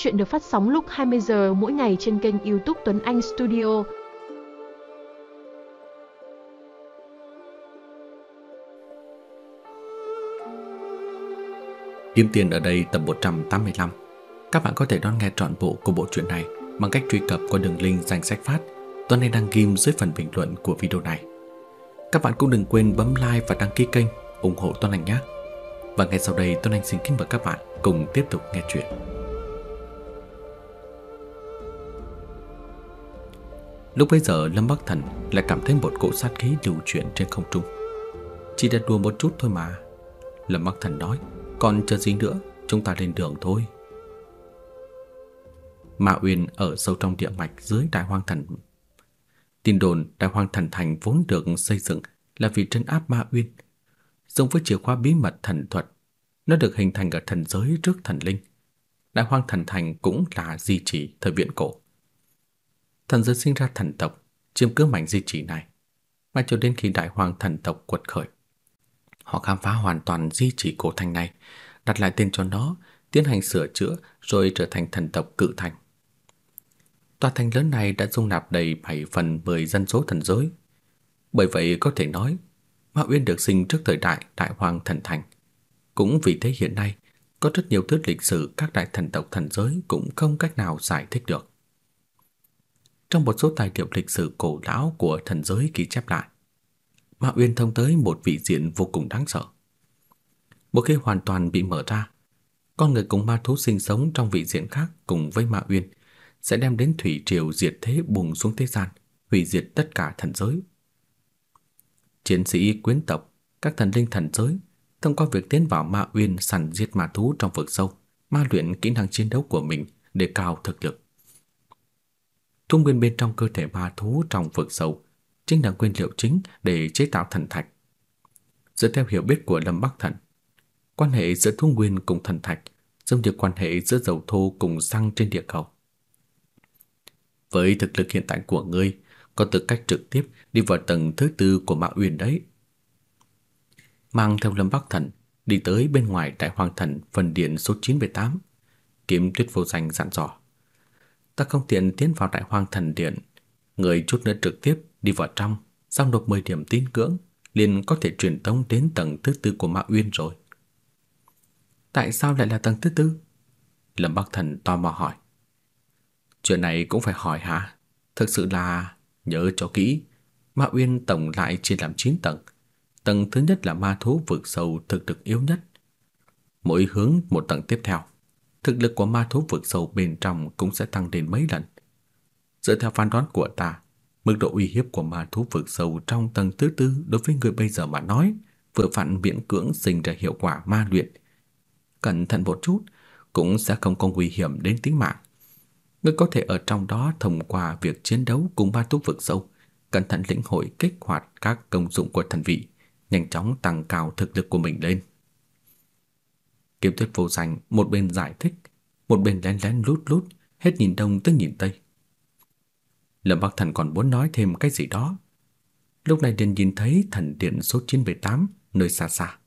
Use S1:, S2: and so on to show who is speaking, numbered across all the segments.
S1: Chuyện được phát sóng lúc 20 giờ mỗi ngày trên kênh YouTube Tuấn Anh Studio. Kiếm tiền ở đây tập 185. Các bạn có thể đón nghe trọn bộ của bộ truyện này bằng cách truy cập qua đường link danh sách phát Tuấn Anh đăng ghim dưới phần bình luận của video này. Các bạn cũng đừng quên bấm like và đăng ký kênh ủng hộ Tuấn Anh nhé. Và ngay sau đây Tuấn Anh xin kính mời các bạn cùng tiếp tục nghe chuyện. Lúc bây giờ Lâm Bắc Thần lại cảm thấy một cỗ sát khí lưu chuyển trên không trung. Chỉ đặt đùa một chút thôi mà. Lâm Bắc Thần nói, còn chờ gì nữa, chúng ta lên đường thôi. Mã Uyên ở sâu trong địa mạch dưới Đại Hoang Thần. Tin đồn Đại Hoang Thần Thành vốn được xây dựng là vì trấn áp Ma Uyên. Giống với chìa khóa bí mật thần thuật, nó được hình thành ở thần giới trước thần linh. Đại Hoang Thần Thành cũng là di chỉ thời viện cổ thần giới sinh ra thần tộc, chiếm cứ mảnh di chỉ này, mà cho đến khi đại hoàng thần tộc quật khởi. Họ khám phá hoàn toàn di chỉ cổ thành này, đặt lại tên cho nó, tiến hành sửa chữa rồi trở thành thần tộc cự thành. Tòa thành lớn này đã dung nạp đầy 7 phần 10 dân số thần giới. Bởi vậy có thể nói, Mạo Uyên được sinh trước thời đại Đại Hoàng Thần Thành. Cũng vì thế hiện nay, có rất nhiều thứ lịch sử các đại thần tộc thần giới cũng không cách nào giải thích được trong một số tài liệu lịch sử cổ lão của thần giới ghi chép lại. Mã Uyên thông tới một vị diện vô cùng đáng sợ. Một khi hoàn toàn bị mở ra, con người cùng ma thú sinh sống trong vị diện khác cùng với Mã Uyên sẽ đem đến thủy triều diệt thế bùng xuống thế gian, hủy diệt tất cả thần giới. Chiến sĩ quyến tộc, các thần linh thần giới thông qua việc tiến vào Ma Uyên săn giết ma thú trong vực sâu, ma luyện kỹ năng chiến đấu của mình để cao thực lực. Thuốc nguyên bên trong cơ thể bà thú trong vực sâu chính là nguyên liệu chính để chế tạo thần thạch. Dựa theo hiểu biết của Lâm Bắc Thần, quan hệ giữa thuốc nguyên cùng thần thạch giống như quan hệ giữa dầu thô cùng xăng trên địa cầu. Với thực lực hiện tại của ngươi, có tư cách trực tiếp đi vào tầng thứ tư của mạng uyển đấy. Mang theo Lâm Bắc Thần đi tới bên ngoài Đại Hoàng Thần phần điện số 98, Kiếm Tuyết Vô Danh dặn dò ta không tiện tiến vào đại hoang thần điện, người chút nữa trực tiếp đi vào trong, xong nộp 10 điểm tín ngưỡng, liền có thể truyền tống đến tầng thứ tư của Ma Uyên rồi. Tại sao lại là tầng thứ tư? Lâm Bắc Thần tò mò hỏi. Chuyện này cũng phải hỏi hả? Thực sự là nhớ cho kỹ, Ma Uyên tổng lại chia làm 9 tầng. Tầng thứ nhất là ma thú vực sâu thực lực yếu nhất. Mỗi hướng một tầng tiếp theo thực lực của ma thú vực sâu bên trong cũng sẽ tăng lên mấy lần. Dựa theo phán đoán của ta, mức độ uy hiếp của ma thú vực sâu trong tầng thứ tư đối với người bây giờ mà nói, vừa vặn biện cưỡng sinh ra hiệu quả ma luyện. Cẩn thận một chút, cũng sẽ không có nguy hiểm đến tính mạng. người có thể ở trong đó thông qua việc chiến đấu cùng ma thú vực sâu, cẩn thận lĩnh hội kích hoạt các công dụng của thần vị, nhanh chóng tăng cao thực lực của mình lên. Kiếm thuyết vô sành một bên giải thích, một bên lén lén lút lút, hết nhìn đông tới nhìn tây. Lâm Bắc Thần còn muốn nói thêm cái gì đó. Lúc này liền nhìn thấy thần điện số 978 nơi xa xa.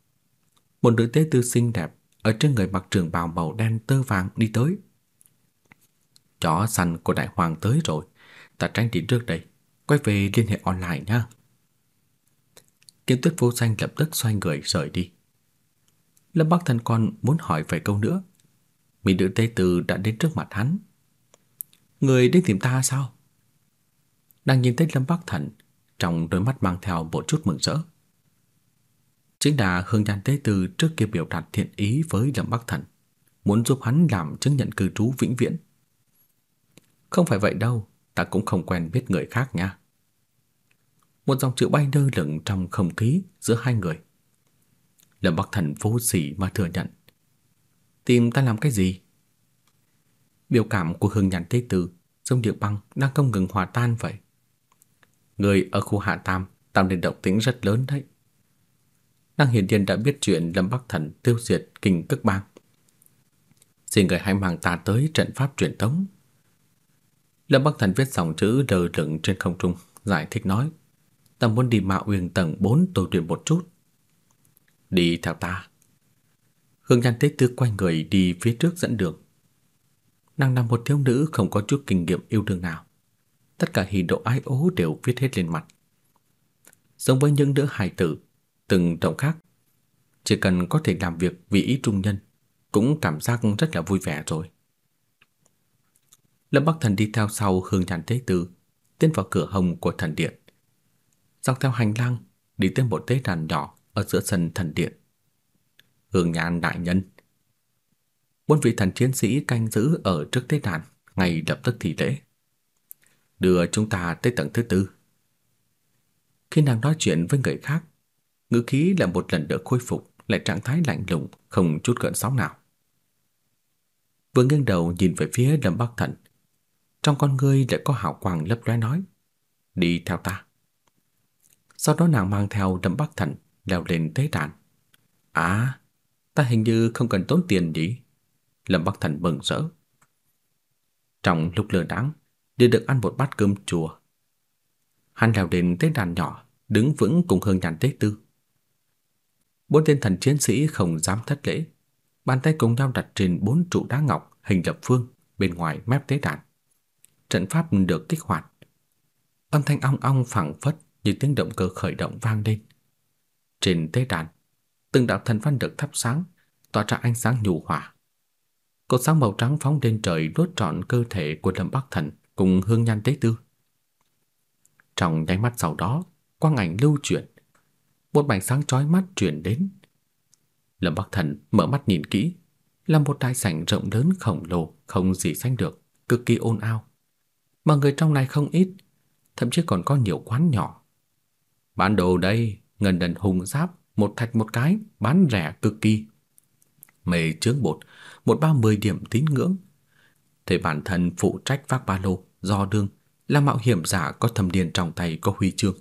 S1: Một nữ tế tư xinh đẹp ở trên người mặc trường bào màu đen tơ vàng đi tới. Chó săn của đại hoàng tới rồi, ta tránh đi trước đây, quay về liên hệ online nha. Kiếm tuyết vô danh lập tức xoay người rời đi. Lâm Bắc Thần còn muốn hỏi vài câu nữa. Mỹ nữ Tây Từ đã đến trước mặt hắn. Người đến tìm ta sao? Đang nhìn thấy Lâm Bắc Thần, trong đôi mắt mang theo một chút mừng rỡ. Chính là Hương Nhan Tế Từ trước kia biểu đạt thiện ý với Lâm Bắc Thần, muốn giúp hắn làm chứng nhận cư trú vĩnh viễn. Không phải vậy đâu, ta cũng không quen biết người khác nha. Một dòng chữ bay lơ lửng trong không khí giữa hai người. Lâm Bắc Thần vô sỉ mà thừa nhận. Tìm ta làm cái gì? Biểu cảm của Hương Nhàn Thế Tử giống địa băng đang không ngừng hòa tan vậy. Người ở khu Hạ Tam tạo nên động tĩnh rất lớn đấy. Năng Hiển Thiên đã biết chuyện Lâm Bắc Thần tiêu diệt kinh cức bang. Xin người hãy mang ta tới trận pháp truyền thống. Lâm Bắc Thần viết dòng chữ đờ lửng trên không trung, giải thích nói. Ta muốn đi mạo uyên tầng 4 tổ truyền một chút. Đi theo ta. Hương Nhan Tế Tư quay người đi phía trước dẫn đường. Nàng là một thiếu nữ không có chút kinh nghiệm yêu đương nào. Tất cả hỉ độ ái ố đều viết hết lên mặt. Giống với những đứa hài tử, từng động khác, chỉ cần có thể làm việc vì ý trung nhân, cũng cảm giác rất là vui vẻ rồi. Lâm Bắc Thần đi theo sau Hương Nhan Tế Tư, tiến vào cửa hồng của thần điện. Dọc theo hành lang, đi tới một tế đàn nhỏ ở giữa sân thần điện. Hương Nhan đại nhân. Bốn vị thần chiến sĩ canh giữ ở trước tế đàn, ngay lập tức thì lễ. Đưa chúng ta tới tầng thứ tư. Khi nàng nói chuyện với người khác, ngữ khí là một lần được khôi phục lại trạng thái lạnh lùng, không chút gợn sóng nào. Vừa nghiêng đầu nhìn về phía Lâm Bắc Thần, trong con ngươi lại có hào quang lấp lóe nói: "Đi theo ta." Sau đó nàng mang theo Lâm Bắc Thần leo lên tế đàn. À, ta hình như không cần tốn tiền gì. Lâm Bắc Thần bừng rỡ. Trong lúc lừa đáng, đi được ăn một bát cơm chùa. Hắn leo lên tế đàn nhỏ, đứng vững cùng hương nhàn tế tư. Bốn tên thần chiến sĩ không dám thất lễ, bàn tay cùng nhau đặt trên bốn trụ đá ngọc hình lập phương bên ngoài mép tế đàn. Trận pháp được kích hoạt. Âm thanh ong ong phảng phất như tiếng động cơ khởi động vang lên. Trên tế đàn, từng đạo thần văn được thắp sáng, tỏa ra ánh sáng nhu hòa. Cột sáng màu trắng phóng lên trời đốt trọn cơ thể của Lâm Bắc Thần cùng hương nhan tế tư. Trong nháy mắt sau đó, quang ảnh lưu chuyển, một mảnh sáng chói mắt truyền đến. Lâm Bắc Thần mở mắt nhìn kỹ, là một đại sảnh rộng lớn khổng lồ không gì sánh được, cực kỳ ồn ào. Mà người trong này không ít, thậm chí còn có nhiều quán nhỏ. Bán đồ đây, ngần đần hùng giáp, một thạch một cái, bán rẻ cực kỳ. Mê chướng bột, một bao mười điểm tín ngưỡng. Thế bản thân phụ trách vác ba lô, do đương, là mạo hiểm giả có thâm điền trong tay có huy chương.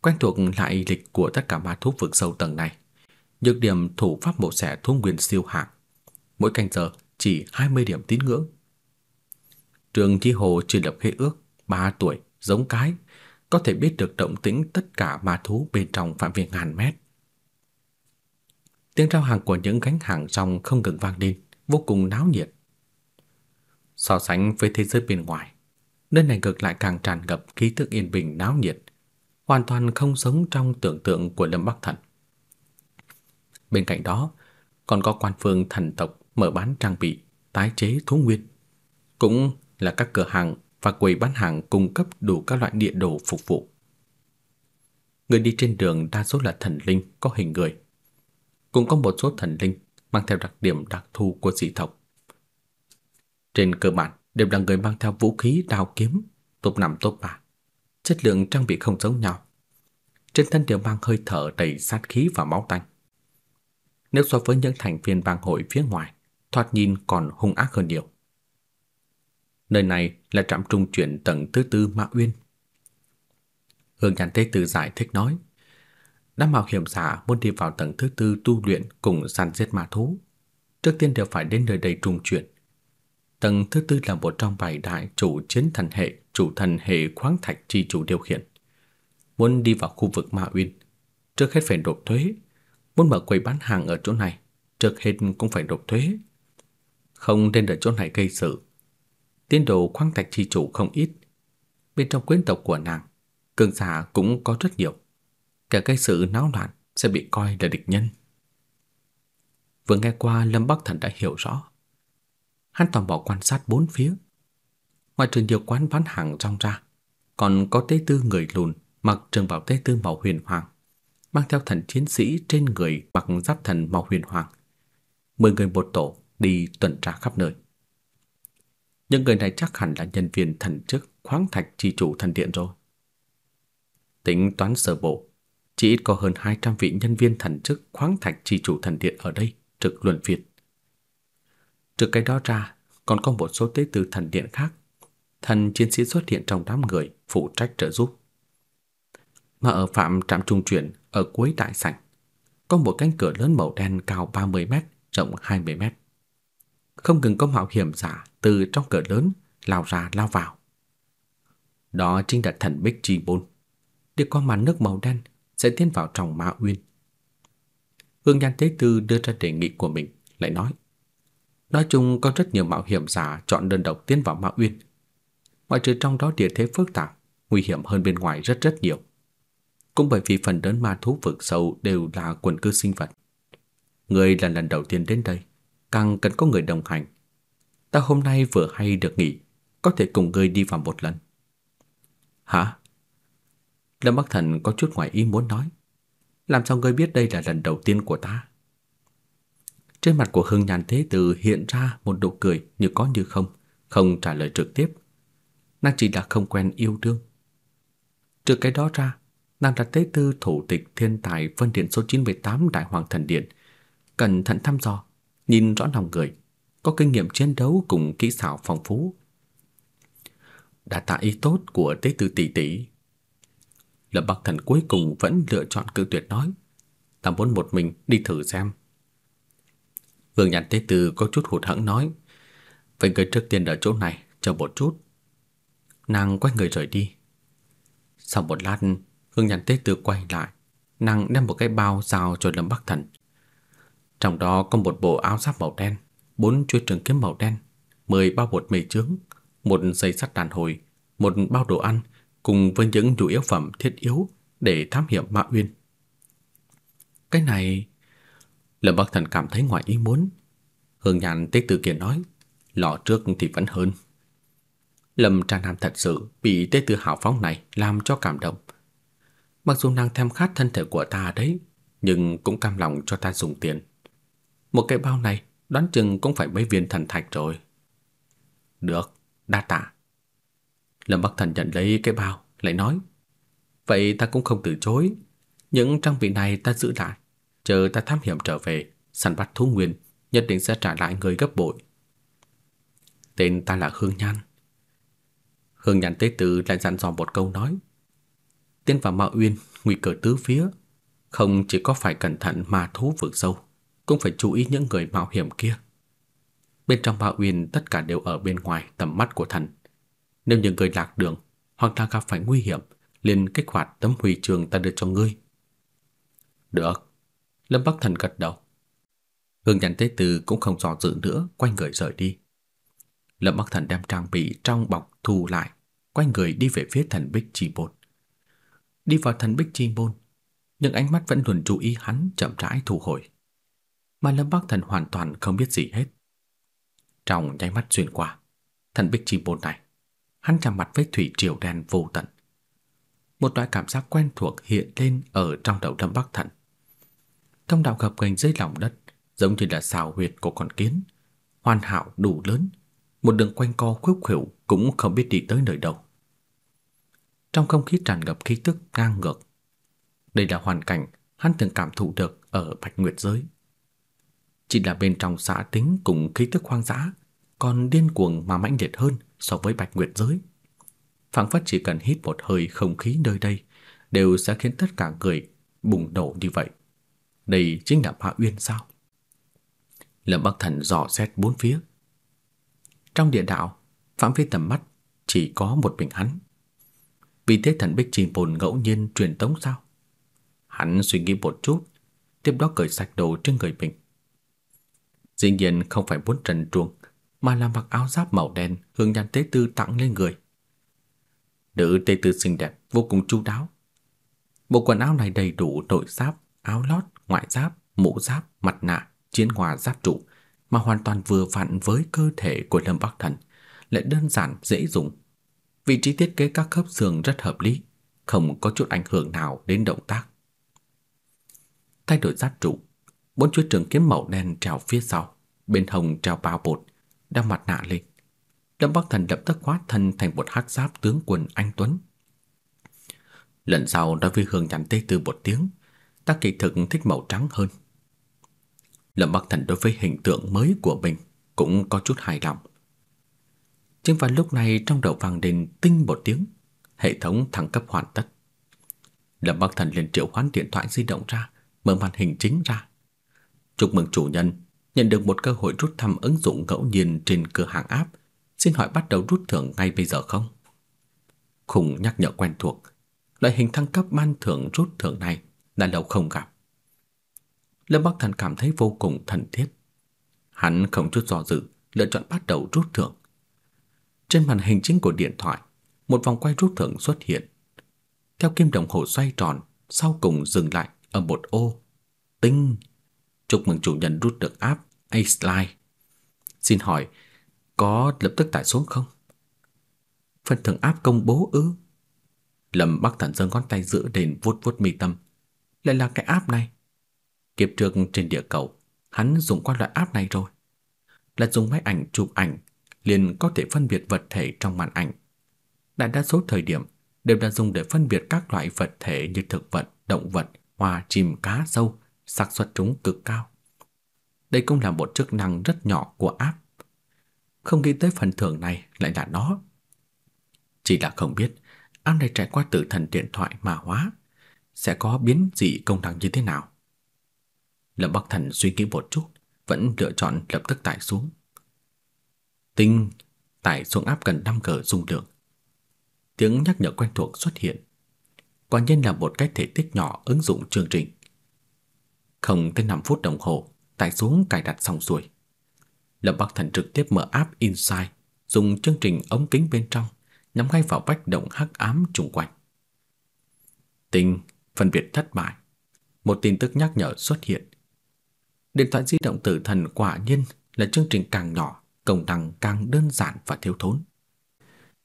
S1: Quen thuộc lại lịch của tất cả ma thú vực sâu tầng này. Nhược điểm thủ pháp mộ xẻ thú nguyên siêu hạng. Mỗi canh giờ chỉ 20 điểm tín ngưỡng. Trường Chi Hồ chỉ lập khế ước 3 tuổi, giống cái có thể biết được động tĩnh tất cả ma thú bên trong phạm vi ngàn mét. Tiếng rao hàng của những gánh hàng rong không ngừng vang lên, vô cùng náo nhiệt. So sánh với thế giới bên ngoài, nơi này ngược lại càng tràn ngập khí tức yên bình náo nhiệt, hoàn toàn không giống trong tưởng tượng của Lâm Bắc Thần. Bên cạnh đó, còn có quan phương thần tộc mở bán trang bị, tái chế thú nguyên, cũng là các cửa hàng và quầy bán hàng cung cấp đủ các loại địa đồ phục vụ. Người đi trên đường đa số là thần linh có hình người. Cũng có một số thần linh mang theo đặc điểm đặc thù của dị tộc. Trên cơ bản đều là người mang theo vũ khí đao kiếm, top 5 top 3. Chất lượng trang bị không giống nhau. Trên thân đều mang hơi thở đầy sát khí và máu tanh. Nếu so với những thành viên bang hội phía ngoài, thoạt nhìn còn hung ác hơn nhiều. Nơi này là trạm trung chuyển tầng thứ tư Mã Uyên. Hương Nhàn tây Tử giải thích nói, đám mạo hiểm giả muốn đi vào tầng thứ tư tu luyện cùng săn giết ma thú, trước tiên đều phải đến nơi đây trung chuyển. Tầng thứ tư là một trong bảy đại chủ chiến thần hệ, chủ thần hệ khoáng thạch chi chủ điều khiển. Muốn đi vào khu vực Ma Uyên, trước hết phải nộp thuế. Muốn mở quầy bán hàng ở chỗ này, trước hết cũng phải nộp thuế. Không nên ở chỗ này gây sự, tiến độ khoáng thạch chi chủ không ít. Bên trong quyến tộc của nàng, cường giả cũng có rất nhiều. Cả cái sự náo loạn sẽ bị coi là địch nhân. Vừa nghe qua Lâm Bắc Thần đã hiểu rõ. Hắn tò mò quan sát bốn phía. Ngoài trường nhiều quán bán hàng trong ra, còn có tế tư người lùn mặc trường bào tế tư màu huyền hoàng, mang theo thần chiến sĩ trên người mặc giáp thần màu huyền hoàng. Mười người một tổ đi tuần tra khắp nơi những người này chắc hẳn là nhân viên thần chức khoáng thạch chi chủ thần điện rồi. Tính toán sơ bộ, chỉ ít có hơn 200 vị nhân viên thần chức khoáng thạch chi chủ thần điện ở đây trực luận phiên. Trừ cái đó ra, còn có một số tế tử thần điện khác. Thần chiến sĩ xuất hiện trong đám người phụ trách trợ giúp. Mà ở phạm trạm trung chuyển ở cuối đại sảnh, có một cánh cửa lớn màu đen cao 30 mét, rộng 20 mét. Không ngừng có mạo hiểm giả từ trong cửa lớn lao ra lao vào. Đó chính là thần bích chi bôn. Để có màn nước màu đen sẽ tiến vào trong ma uyên. Hương Nhan Thế Tư đưa ra đề nghị của mình, lại nói. Nói chung có rất nhiều mạo hiểm giả chọn đơn độc tiến vào ma uyên. ngoài trừ trong đó địa thế phức tạp, nguy hiểm hơn bên ngoài rất rất nhiều. Cũng bởi vì phần lớn ma thú vực sâu đều là quần cư sinh vật. Người lần lần đầu tiên đến đây, càng cần có người đồng hành Ta hôm nay vừa hay được nghỉ, có thể cùng ngươi đi vào một lần. Hả? Lâm Bắc Thần có chút ngoài ý muốn nói. Làm sao ngươi biết đây là lần đầu tiên của ta? Trên mặt của Hưng Nhàn Thế Tử hiện ra một nụ cười như có như không, không trả lời trực tiếp. Nàng chỉ là không quen yêu đương. Trừ cái đó ra, nàng là thế Tư Thủ tịch Thiên Tài Phân Điện số 98 Đại Hoàng Thần Điện. Cẩn thận thăm dò, nhìn rõ lòng người, có kinh nghiệm chiến đấu cùng kỹ xảo phong phú. Đã tạ ý tốt của tế tử tỷ tỷ. Lâm Bắc Thần cuối cùng vẫn lựa chọn cự tuyệt nói, ta muốn một mình đi thử xem. Vương Nhàn Tế Tử có chút hụt hẫng nói, vậy người trước tiên ở chỗ này, chờ một chút. Nàng quay người rời đi. Sau một lát, vương Nhàn Tế Tử quay lại, nàng đem một cái bao giao cho Lâm Bắc Thần. Trong đó có một bộ áo giáp màu đen bốn chuôi trường kiếm màu đen, 10 bao bột mì trứng, một dây sắt đàn hồi, một bao đồ ăn cùng với những nhu yếu phẩm thiết yếu để thám hiểm Ma Uyên. Cái này Lâm Bắc Thần cảm thấy ngoài ý muốn. Hương Nhàn tích từ kiện nói, lọ trước thì vẫn hơn. Lâm Trà Nam thật sự bị tế tư hào phóng này làm cho cảm động. Mặc dù nàng thèm khát thân thể của ta đấy, nhưng cũng cam lòng cho ta dùng tiền. Một cái bao này đoán chừng cũng phải mấy viên thần thạch rồi. Được, đa tạ. Lâm Bắc Thần nhận lấy cái bao, lại nói. Vậy ta cũng không từ chối. Những trang bị này ta giữ lại. Chờ ta thám hiểm trở về, săn bắt thú nguyên, nhất định sẽ trả lại người gấp bội. Tên ta là Hương Nhan. Hương Nhan Tế Tử lại dặn dò một câu nói. Tiến vào Mạo Uyên, nguy cơ tứ phía. Không chỉ có phải cẩn thận mà thú vượt sâu cũng phải chú ý những người mạo hiểm kia. Bên trong bảo Uyên tất cả đều ở bên ngoài tầm mắt của thần. Nếu những người lạc đường hoặc là gặp phải nguy hiểm, liền kích hoạt tấm huy chương ta đưa cho ngươi. Được. Lâm Bắc Thần gật đầu. Hương Nhàn Tế Từ cũng không dò dự nữa, quay người rời đi. Lâm Bắc Thần đem trang bị trong bọc thu lại, quay người đi về phía thần Bích Chi Bôn. Đi vào thần Bích Chi Bôn, những ánh mắt vẫn luôn chú ý hắn chậm rãi thu hồi mà Lâm Bắc Thần hoàn toàn không biết gì hết. Trong nháy mắt xuyên qua, thần bích chi môn này, hắn chạm mặt với thủy triều đen vô tận. Một loại cảm giác quen thuộc hiện lên ở trong đầu Lâm Bắc Thần. Thông đạo gập ghềnh dưới lòng đất, giống như là xào huyệt của con kiến, hoàn hảo đủ lớn, một đường quanh co khuếch khuỷu cũng không biết đi tới nơi đâu. Trong không khí tràn ngập khí tức ngang ngược. Đây là hoàn cảnh hắn từng cảm thụ được ở Bạch Nguyệt giới chỉ là bên trong xã tính cùng khí tức hoang dã, còn điên cuồng mà mãnh liệt hơn so với Bạch Nguyệt giới. Phảng phất chỉ cần hít một hơi không khí nơi đây đều sẽ khiến tất cả người bùng nổ như vậy. Đây chính là Hạ Uyên sao? Lâm Bắc Thần dò xét bốn phía. Trong địa đạo, phạm vi tầm mắt chỉ có một mình hắn. Vì thế thần bích chìm bồn ngẫu nhiên truyền tống sao? Hắn suy nghĩ một chút, tiếp đó cởi sạch đồ trên người mình. Dĩ nhiên không phải muốn trần truồng, mà là mặc áo giáp màu đen hương nhan tế tư tặng lên người. Nữ tế tư xinh đẹp, vô cùng chu đáo. Bộ quần áo này đầy đủ nội giáp, áo lót, ngoại giáp, mũ giáp, mặt nạ, chiến hòa giáp trụ mà hoàn toàn vừa vặn với cơ thể của Lâm Bắc Thần, lại đơn giản dễ dùng. Vị trí thiết kế các khớp xương rất hợp lý, không có chút ảnh hưởng nào đến động tác. Thay đổi giáp trụ, bốn chuôi trường kiếm màu đen trào phía sau, bên hồng trào bao bột, đeo mặt nạ lên. Lâm Bắc Thần lập tức hóa thân thành một hắc giáp tướng quân anh tuấn. Lần sau nói với Hương Nhàn Tê từ một tiếng, ta kỳ thực thích màu trắng hơn. Lâm Bắc Thần đối với hình tượng mới của mình cũng có chút hài lòng. Chính vào lúc này trong đầu vàng lên tinh một tiếng, hệ thống thăng cấp hoàn tất. Lâm Bắc Thần liền triệu hoán điện thoại di động ra, mở màn hình chính ra. Chúc mừng chủ nhân, nhận được một cơ hội rút thăm ứng dụng ngẫu nhiên trên cửa hàng app. Xin hỏi bắt đầu rút thưởng ngay bây giờ không? Khùng nhắc nhở quen thuộc. Loại hình thăng cấp ban thưởng rút thưởng này đã lâu không gặp. Lâm Bắc Thần cảm thấy vô cùng thân thiết. Hắn không chút do dự, lựa chọn bắt đầu rút thưởng. Trên màn hình chính của điện thoại, một vòng quay rút thưởng xuất hiện. Theo kim đồng hồ xoay tròn, sau cùng dừng lại ở một ô. Tinh! Chúc mừng chủ nhân rút được app Ace Line. Xin hỏi, có lập tức tải xuống không? Phần thưởng app công bố ư? Lâm Bắc Thần giơ ngón tay giữa đền vuốt vuốt mi tâm. Lại là cái app này. Kiếp trước trên địa cầu, hắn dùng qua loại app này rồi. Là dùng máy ảnh chụp ảnh, liền có thể phân biệt vật thể trong màn ảnh. Đại đa số thời điểm đều đã dùng để phân biệt các loại vật thể như thực vật, động vật, hoa, chim, cá, sâu, xác suất trúng cực cao. Đây cũng là một chức năng rất nhỏ của app. Không nghĩ tới phần thưởng này lại là nó. Chỉ là không biết app này trải qua từ thần điện thoại mà hóa sẽ có biến dị công năng như thế nào. Lâm Bắc Thần suy nghĩ một chút, vẫn lựa chọn lập tức tải xuống. Tinh, tải xuống app cần 5 cờ dung lượng. Tiếng nhắc nhở quen thuộc xuất hiện. Quả nhiên là một cái thể tích nhỏ ứng dụng chương trình. Không tới 5 phút đồng hồ, tải xuống cài đặt xong xuôi. Lâm Bắc Thần trực tiếp mở app Inside, dùng chương trình ống kính bên trong, nhắm ngay vào vách động hắc ám xung quanh. Tình, phân biệt thất bại. Một tin tức nhắc nhở xuất hiện. Điện thoại di động tử thần quả nhiên là chương trình càng nhỏ, công năng càng đơn giản và thiếu thốn.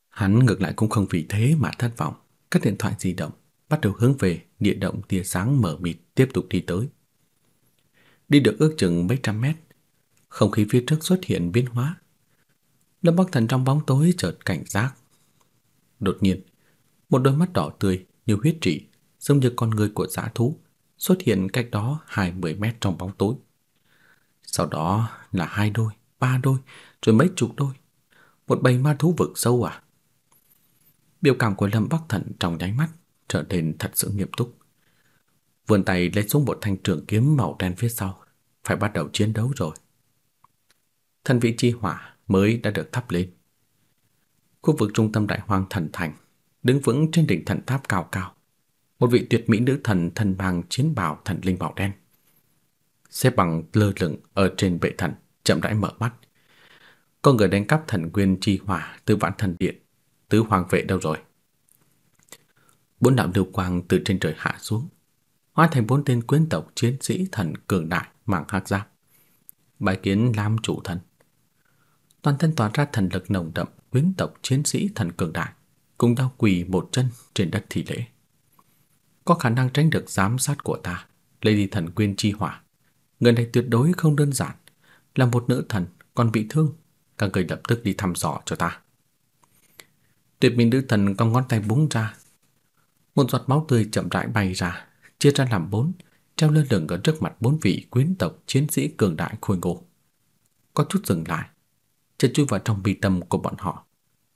S1: Hắn ngược lại cũng không vì thế mà thất vọng. Các điện thoại di động bắt đầu hướng về địa động tia sáng mờ mịt tiếp tục đi tới. Đi được ước chừng mấy trăm mét, không khí phía trước xuất hiện biến hóa. Lâm Bắc Thần trong bóng tối chợt cảnh giác. Đột nhiên, một đôi mắt đỏ tươi như huyết trị, giống như con người của dã thú, xuất hiện cách đó 20 mét trong bóng tối. Sau đó là hai đôi, ba đôi, rồi mấy chục đôi. Một bầy ma thú vực sâu à? Biểu cảm của Lâm Bắc Thần trong nháy mắt trở nên thật sự nghiêm túc vươn tay lấy xuống một thanh trường kiếm màu đen phía sau, phải bắt đầu chiến đấu rồi. Thân vị chi hỏa mới đã được thắp lên. Khu vực trung tâm đại hoang thần thành, đứng vững trên đỉnh thần tháp cao cao, một vị tuyệt mỹ nữ thần thần bằng chiến bào thần linh bảo đen. Xếp bằng lơ lửng ở trên bệ thần, chậm rãi mở mắt. Con người đánh cắp thần quyền chi hỏa từ vạn thần điện, tứ hoàng vệ đâu rồi? Bốn đạo lưu quang từ trên trời hạ xuống, hóa thành bốn tên quyến tộc chiến sĩ thần cường đại mang hắc giáp. bài kiến Lam chủ thần. Toàn thân tỏa ra thần lực nồng đậm, quyến tộc chiến sĩ thần cường đại, cùng đau quỳ một chân trên đất thị lễ. Có khả năng tránh được giám sát của ta, lấy đi thần quyên chi hỏa. Người này tuyệt đối không đơn giản, là một nữ thần còn bị thương, các người lập tức đi thăm dò cho ta. Tuyệt minh nữ thần cong ngón tay búng ra. Một giọt máu tươi chậm rãi bay ra, chia ra làm bốn, treo lơ lửng ở trước mặt bốn vị quyến tộc chiến sĩ cường đại khôi ngô. Có chút dừng lại, chợt chui vào trong bi tâm của bọn họ,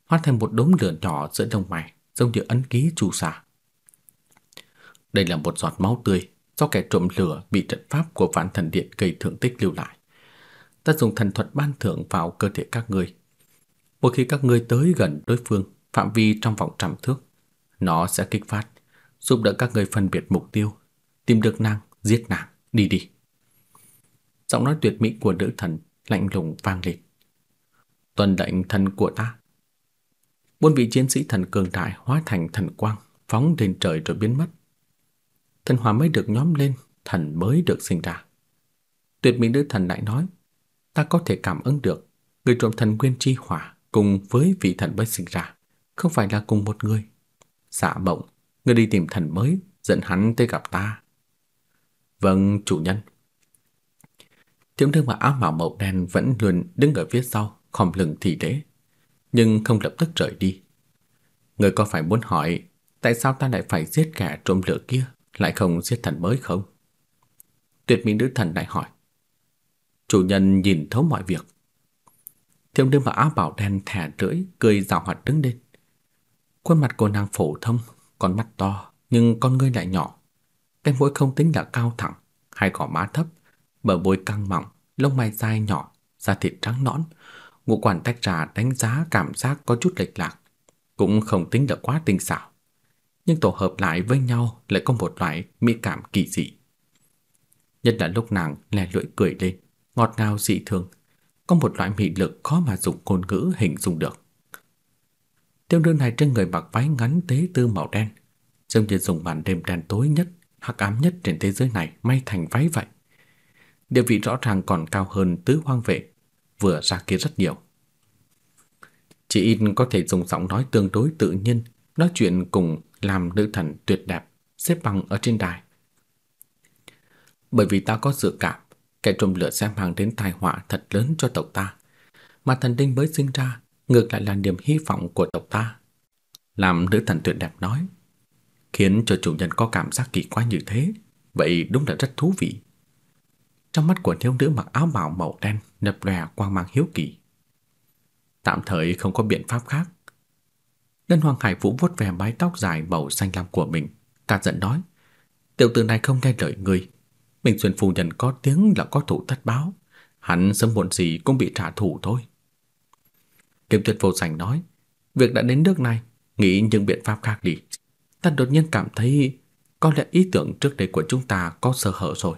S1: hóa thành một đống lửa nhỏ giữa lông mày, giống như ấn ký chu sa. Đây là một giọt máu tươi do kẻ trộm lửa bị trận pháp của vạn thần điện gây thương tích lưu lại. Ta dùng thần thuật ban thưởng vào cơ thể các ngươi. Một khi các ngươi tới gần đối phương, phạm vi trong vòng trăm thước, nó sẽ kích phát giúp đỡ các người phân biệt mục tiêu, tìm được nàng, giết nàng, đi đi. Giọng nói tuyệt mỹ của nữ thần lạnh lùng vang lên. Tuần lệnh thần của ta. Bốn vị chiến sĩ thần cường đại hóa thành thần quang, phóng lên trời rồi biến mất. Thần hỏa mới được nhóm lên, thần mới được sinh ra. Tuyệt mỹ nữ thần lại nói, ta có thể cảm ứng được, người trộm thần nguyên chi hỏa cùng với vị thần mới sinh ra, không phải là cùng một người. dạ mộng Ngươi đi tìm thần mới, dẫn hắn tới gặp ta. Vâng, chủ nhân. Thiếu nữ mặc áo màu màu đen vẫn luôn đứng ở phía sau, khom lưng thì đế, nhưng không lập tức rời đi. Người có phải muốn hỏi tại sao ta lại phải giết kẻ trộm lửa kia, lại không giết thần mới không? Tuyệt Minh Nữ Thần lại hỏi. Chủ nhân nhìn thấu mọi việc. Thiếu nữ mặc áo bảo đen thẻ rưỡi, cười rào hoạt đứng lên. Khuôn mặt cô nàng phổ thông con mắt to nhưng con ngươi lại nhỏ. Cái mũi không tính là cao thẳng, hai gò má thấp, bờ môi căng mỏng, lông mày dài nhỏ, da thịt trắng nõn, ngũ quan tách ra đánh giá cảm giác có chút lệch lạc, cũng không tính là quá tinh xảo. Nhưng tổ hợp lại với nhau lại có một loại mỹ cảm kỳ dị. Nhất là lúc nàng lè lưỡi cười lên, ngọt ngào dị thường, có một loại mị lực khó mà dùng ngôn ngữ hình dung được tiêu đơn này trên người mặc váy ngắn tế tư màu đen, giống như dùng màn đêm đen tối nhất, hắc ám nhất trên thế giới này may thành váy vậy. Địa vị rõ ràng còn cao hơn tứ hoang vệ, vừa ra kia rất nhiều. Chị In có thể dùng giọng nói tương đối tự nhiên, nói chuyện cùng làm nữ thần tuyệt đẹp, xếp bằng ở trên đài. Bởi vì ta có dự cảm, kẻ trùm lửa sẽ mang đến tai họa thật lớn cho tộc ta. Mà thần đinh mới sinh ra ngược lại là niềm hy vọng của tộc ta. Làm nữ thần tuyệt đẹp nói, khiến cho chủ nhân có cảm giác kỳ quái như thế, vậy đúng là rất thú vị. Trong mắt của thiếu nữ mặc áo bào màu đen nập lòe quang mang hiếu kỳ. Tạm thời không có biện pháp khác. Lân Hoàng Hải Vũ vuốt về mái tóc dài màu xanh lam của mình, cả giận nói: "Tiểu tử này không nghe lời người Minh Xuân phu nhân có tiếng là có thủ thất báo, hắn sớm muộn gì cũng bị trả thù thôi." Kiếm tuyệt vô sành nói, việc đã đến nước này, nghĩ những biện pháp khác đi. Ta đột nhiên cảm thấy có lẽ ý tưởng trước đây của chúng ta có sơ hở rồi.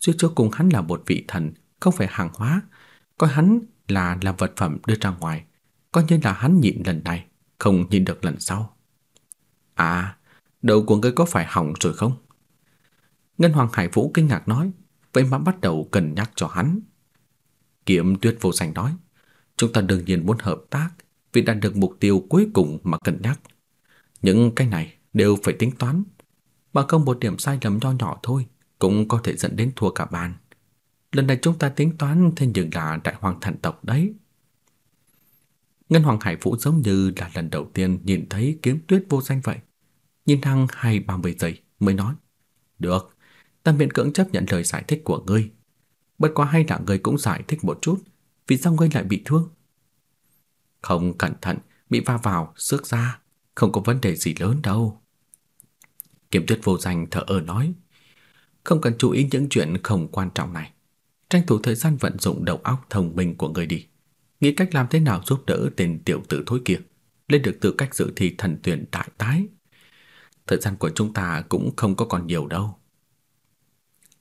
S1: Suy cho cùng hắn là một vị thần, không phải hàng hóa, coi hắn là làm vật phẩm đưa ra ngoài, coi như là hắn nhịn lần này, không nhịn được lần sau. À, đầu của ngươi có phải hỏng rồi không? Ngân Hoàng Hải Vũ kinh ngạc nói, vậy mà bắt đầu cân nhắc cho hắn. Kiếm Tuyết Vô Sành nói, Chúng ta đương nhiên muốn hợp tác vì đạt được mục tiêu cuối cùng mà cần nhắc. Những cái này đều phải tính toán. Mà không một điểm sai lầm nho nhỏ thôi cũng có thể dẫn đến thua cả bàn. Lần này chúng ta tính toán thêm nhưng là đại hoàng thần tộc đấy. Ngân Hoàng Hải Vũ giống như là lần đầu tiên nhìn thấy kiếm tuyết vô danh vậy. Nhìn thăng hai ba mươi giây mới nói. Được, ta miễn cưỡng chấp nhận lời giải thích của ngươi. Bất quá hay là ngươi cũng giải thích một chút vì sao ngươi lại bị thương? Không cẩn thận, bị va vào, xước ra, không có vấn đề gì lớn đâu. Kiếm tuyết vô danh thở ơ nói, không cần chú ý những chuyện không quan trọng này. Tranh thủ thời gian vận dụng đầu óc thông minh của người đi. Nghĩ cách làm thế nào giúp đỡ tên tiểu tử thối kia, lên được tư cách dự thi thần tuyển đại tái. Thời gian của chúng ta cũng không có còn nhiều đâu.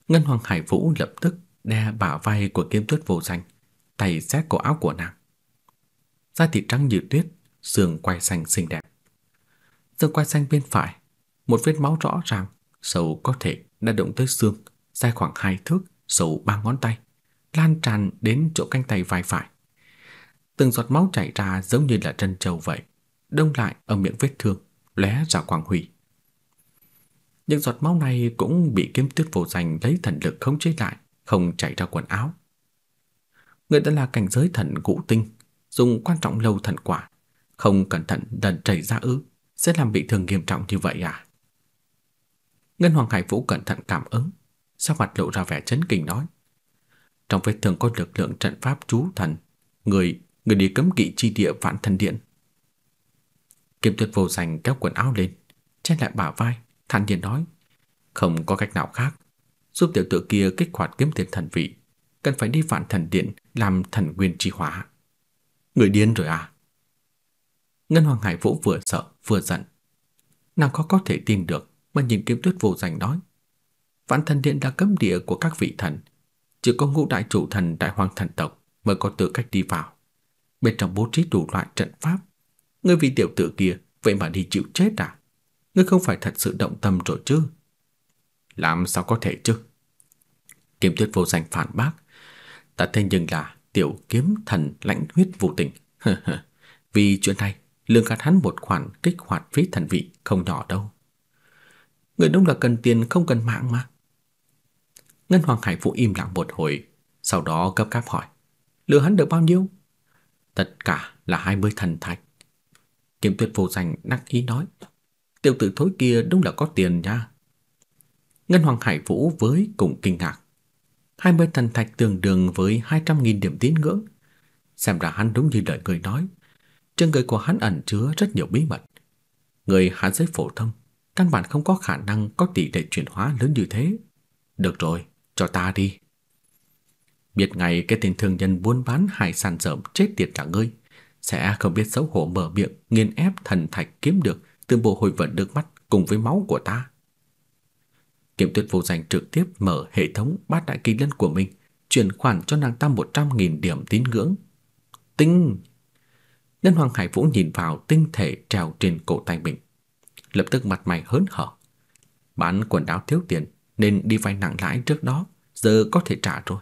S1: Ngân Hoàng Hải Vũ lập tức đe bả vai của kiếm tuyết vô danh tay xé cổ áo của nàng. Da thịt trắng như tuyết, xương quai xanh xinh đẹp. Xương quai xanh bên phải, một vết máu rõ ràng, sâu có thể đã động tới xương, dài khoảng hai thước, sâu ba ngón tay, lan tràn đến chỗ cánh tay vai phải. Từng giọt máu chảy ra giống như là trân châu vậy, đông lại ở miệng vết thương, lóe ra quang huy. Những giọt máu này cũng bị kiếm tuyết vô danh lấy thần lực khống chế lại, không chảy ra quần áo người đã là cảnh giới thần ngũ tinh, dùng quan trọng lâu thần quả, không cẩn thận đần chảy ra ư, sẽ làm bị thương nghiêm trọng như vậy à? Ngân Hoàng Hải Vũ cẩn thận cảm ứng, sắc mặt lộ ra vẻ chấn kinh nói: "Trong vết thương có lực lượng trận pháp chú thần, người người đi cấm kỵ chi địa vạn thần điện." Kiếm Tuyệt Vô Sành kéo quần áo lên, che lại bả vai, thản nhiên nói: "Không có cách nào khác, giúp tiểu tử kia kích hoạt kiếm tiền thần vị, cần phải đi vạn thần điện làm thần nguyên chi hóa. Người điên rồi à? Ngân Hoàng Hải Vũ vừa sợ vừa giận. Nàng khó có thể tin được mà nhìn kiếm tuyết vô danh nói. Vạn thần điện là cấm địa của các vị thần. Chỉ có ngũ đại chủ thần đại hoàng thần tộc mới có tư cách đi vào. Bên trong bố trí đủ loại trận pháp. người vị tiểu tử kia vậy mà đi chịu chết à? Ngươi không phải thật sự động tâm rồi chứ? Làm sao có thể chứ? Kiếm tuyết vô danh phản bác Ta thế nhưng là tiểu kiếm thần lãnh huyết vô tình. Vì chuyện này, lương gạt hắn một khoản kích hoạt phí thần vị không nhỏ đâu. Người đông là cần tiền không cần mạng mà. Ngân Hoàng Hải Vũ im lặng một hồi, sau đó gấp gáp hỏi. Lừa hắn được bao nhiêu? Tất cả là hai mươi thần thạch. Kiếm tuyệt vô danh đắc ý nói. Tiểu tử thối kia đúng là có tiền nha. Ngân Hoàng Hải Vũ với cùng kinh ngạc. 20 thần thạch tương đương với 200.000 điểm tín ngưỡng. Xem ra hắn đúng như lời người nói, trên người của hắn ẩn chứa rất nhiều bí mật. Người hắn giới phổ thông, căn bản không có khả năng có tỷ lệ chuyển hóa lớn như thế. Được rồi, cho ta đi. Biết ngày cái tên thương nhân buôn bán hải sản dởm chết tiệt cả ngươi, sẽ không biết xấu hổ mở miệng nghiền ép thần thạch kiếm được từ bộ hồi vận được mắt cùng với máu của ta. Kiếm Tuyết vô danh trực tiếp mở hệ thống bát đại kỳ lân của mình, chuyển khoản cho nàng ta 100.000 điểm tín ngưỡng. Tinh! Nhân Hoàng Hải Vũ nhìn vào tinh thể treo trên cổ tay mình, lập tức mặt mày hớn hở. Bán quần áo thiếu tiền nên đi vay nặng lãi trước đó, giờ có thể trả rồi.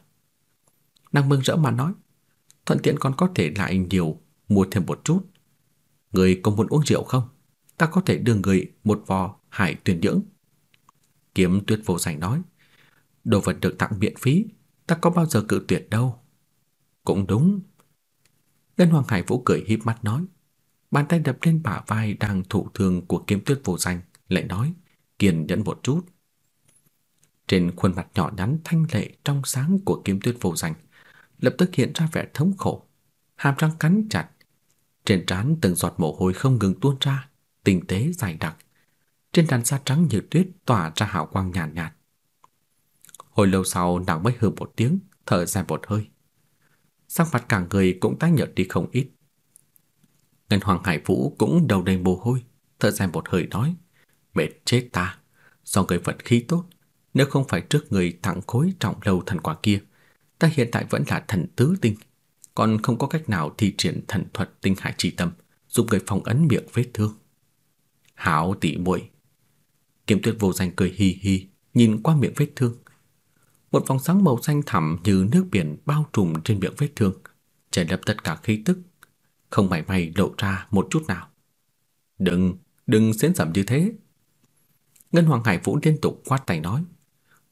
S1: Nàng mừng rỡ mà nói, thuận tiện còn có thể lại nhiều, mua thêm một chút. Người có muốn uống rượu không? Ta có thể đưa người một vò hải tuyển dưỡng. Kiếm tuyết vô sành nói. Đồ vật được tặng miễn phí, ta có bao giờ cự tuyệt đâu. Cũng đúng. Tân Hoàng Hải Vũ cười híp mắt nói. Bàn tay đập lên bả vai đang thụ thương của kiếm tuyết vô danh, lại nói, kiên nhẫn một chút. Trên khuôn mặt nhỏ nhắn thanh lệ trong sáng của kiếm tuyết vô danh, lập tức hiện ra vẻ thống khổ, hàm răng cắn chặt. Trên trán từng giọt mồ hôi không ngừng tuôn ra, tinh tế dày đặc, trên đàn da trắng như tuyết tỏa ra hào quang nhàn nhạt, nhạt. Hồi lâu sau nàng mới hừ một tiếng, thở dài một hơi. Sắc mặt cả người cũng tái nhợt đi không ít. Ngân Hoàng Hải Vũ cũng đầu đầy mồ hôi, thở dài một hơi nói: "Mệt chết ta, do người vận khí tốt, nếu không phải trước người thẳng khối trọng lâu thần quả kia, ta hiện tại vẫn là thần tứ tinh, còn không có cách nào thi triển thần thuật tinh hải trì tâm, giúp người phong ấn miệng vết thương." Hảo tỷ muội, Kiếm tuyết vô danh cười hi hi, nhìn qua miệng vết thương. Một vòng sáng màu xanh thẳm như nước biển bao trùm trên miệng vết thương, che lấp tất cả khí tức, không mảy may lộ ra một chút nào. Đừng, đừng xén sẩm như thế. Ngân Hoàng Hải Vũ liên tục quát tay nói.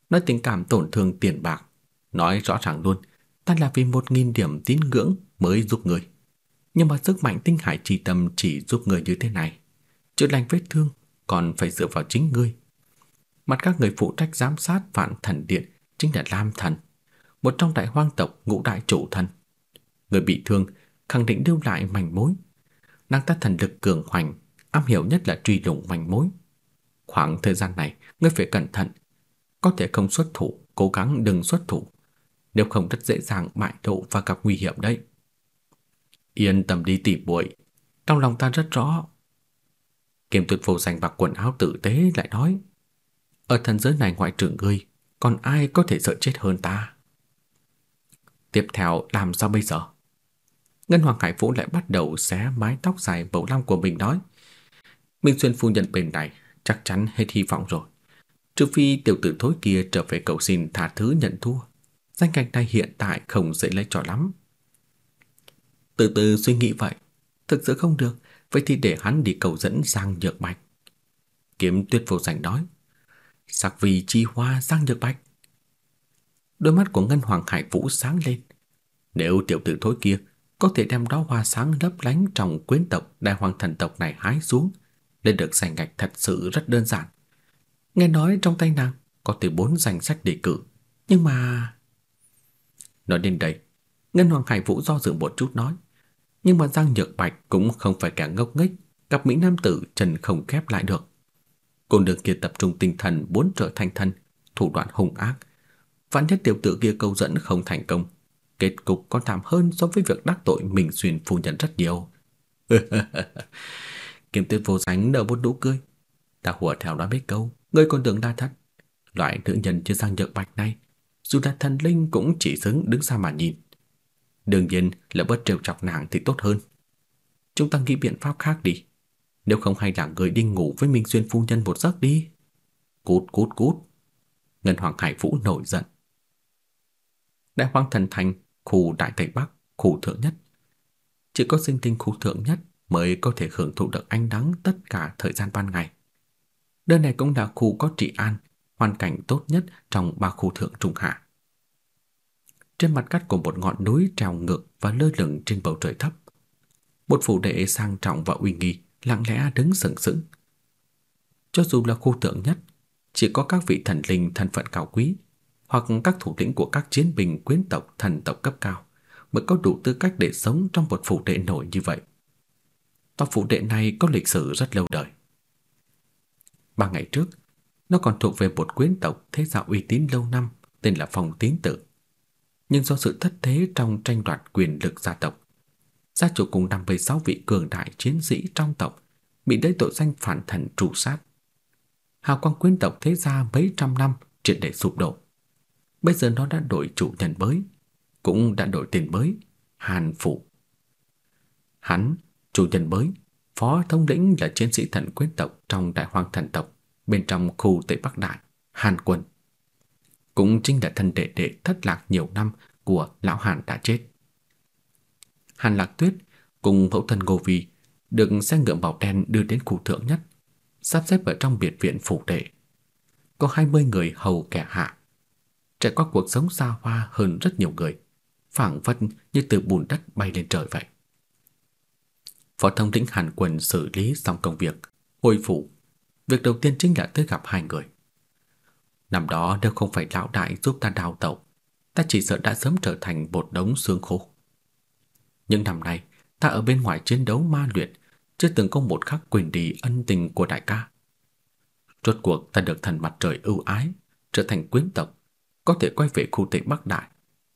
S1: Nói tình cảm tổn thương tiền bạc. Nói rõ ràng luôn, ta là vì một nghìn điểm tín ngưỡng mới giúp người. Nhưng mà sức mạnh tinh hải trì tâm chỉ giúp người như thế này. Chữa lành vết thương còn phải dựa vào chính ngươi. Mặt các người phụ trách giám sát vạn thần điện chính là Lam Thần, một trong đại hoang tộc ngũ đại chủ thần. Người bị thương khẳng định lưu lại mảnh mối. năng ta thần lực cường hoành, am hiểu nhất là truy lùng mảnh mối. Khoảng thời gian này, ngươi phải cẩn thận. Có thể không xuất thủ, cố gắng đừng xuất thủ. Nếu không rất dễ dàng bại lộ và gặp nguy hiểm đấy. Yên tâm đi tỉ bụi. Trong lòng ta rất rõ Kim Tuyệt Vô danh mặc quần áo tử tế lại nói: "Ở thần giới này ngoại trưởng ngươi, còn ai có thể sợ chết hơn ta?" Tiếp theo làm sao bây giờ? Ngân Hoàng Hải Vũ lại bắt đầu xé mái tóc dài màu lam của mình nói: "Minh Xuyên phu nhận bên này chắc chắn hết hy vọng rồi, trừ phi tiểu tử thối kia trở về cầu xin tha thứ nhận thua." Danh cảnh này hiện tại không dễ lấy trò lắm. Từ từ suy nghĩ vậy, thực sự không được Vậy thì để hắn đi cầu dẫn Giang Nhược Bạch. Kiếm tuyết vô sành nói. Sắc vì chi hoa Giang Nhược Bạch. Đôi mắt của Ngân Hoàng Hải Vũ sáng lên. Nếu tiểu tử thối kia có thể đem đó hoa sáng lấp lánh trong quyến tộc đại hoàng thần tộc này hái xuống, lên được sành ngạch thật sự rất đơn giản. Nghe nói trong tay nàng có tới bốn danh sách đề cử, nhưng mà... Nói đến đây, Ngân Hoàng Hải Vũ do dự một chút nói nhưng mà Giang Nhược Bạch cũng không phải kẻ ngốc nghếch, gặp mỹ nam tử trần không khép lại được. Côn đường kia tập trung tinh thần muốn trở thành thân, thủ đoạn hung ác. vẫn nhất tiểu tử kia câu dẫn không thành công, kết cục còn thảm hơn so với việc đắc tội mình xuyên phu nhân rất nhiều. Kiếm tuyết vô danh nở một nụ cười. Ta hùa theo đó mấy câu, ngươi còn tưởng đa thật. Loại nữ nhân chưa giang nhược bạch này, dù là thần linh cũng chỉ xứng đứng xa mà nhìn. Đương nhiên là bất trêu chọc nàng thì tốt hơn. Chúng ta nghĩ biện pháp khác đi. Nếu không hay là người đi ngủ với Minh Xuyên phu nhân một giấc đi. Cút cút cút. Ngân Hoàng Hải Vũ nổi giận. Đại Hoang Thần Thành, khu Đại Tây Bắc, khu thượng nhất. Chỉ có sinh tinh khu thượng nhất mới có thể hưởng thụ được ánh nắng tất cả thời gian ban ngày. Nơi này cũng là khu có trị an, hoàn cảnh tốt nhất trong ba khu thượng trung hạ trên mặt cắt của một ngọn núi trào ngược và lơ lửng trên bầu trời thấp. Một phủ đệ sang trọng và uy nghi lặng lẽ đứng sừng sững. Cho dù là khu tượng nhất, chỉ có các vị thần linh thân phận cao quý hoặc các thủ lĩnh của các chiến binh quyến tộc thần tộc cấp cao mới có đủ tư cách để sống trong một phủ đệ nổi như vậy. Tòa phủ đệ này có lịch sử rất lâu đời. Ba ngày trước, nó còn thuộc về một quyến tộc thế gia uy tín lâu năm tên là Phong Tiến Tử nhưng do sự thất thế trong tranh đoạt quyền lực gia tộc, gia chủ cùng 56 vị cường đại chiến sĩ trong tộc bị lấy tội danh phản thần tru sát. Hào quang quyến tộc thế gia mấy trăm năm triệt để sụp đổ. Bây giờ nó đã đổi chủ nhân mới, cũng đã đổi tên mới, Hàn phụ. Hắn, chủ nhân mới, phó thống lĩnh là chiến sĩ thần quyến tộc trong đại hoàng thần tộc bên trong khu Tây Bắc Đại, Hàn Quân cũng chính là thân đệ đệ thất lạc nhiều năm của lão Hàn đã chết. Hàn Lạc Tuyết cùng phẫu thân Ngô Vi được xe ngựa bảo đen đưa đến khu thượng nhất, sắp xếp ở trong biệt viện phủ đệ. Có 20 người hầu kẻ hạ. Trải qua cuộc sống xa hoa hơn rất nhiều người, phảng phất như từ bùn đất bay lên trời vậy. Phó thông lĩnh Hàn Quần xử lý xong công việc, hồi phủ. Việc đầu tiên chính là tới gặp hai người. Năm đó nếu không phải lão đại giúp ta đào tẩu, ta chỉ sợ đã sớm trở thành một đống xương khô. Nhưng năm nay, ta ở bên ngoài chiến đấu ma luyện, chưa từng có một khắc quyền đi ân tình của đại ca. Rốt cuộc ta được thần mặt trời ưu ái, trở thành quyến tộc, có thể quay về khu tịch Bắc Đại.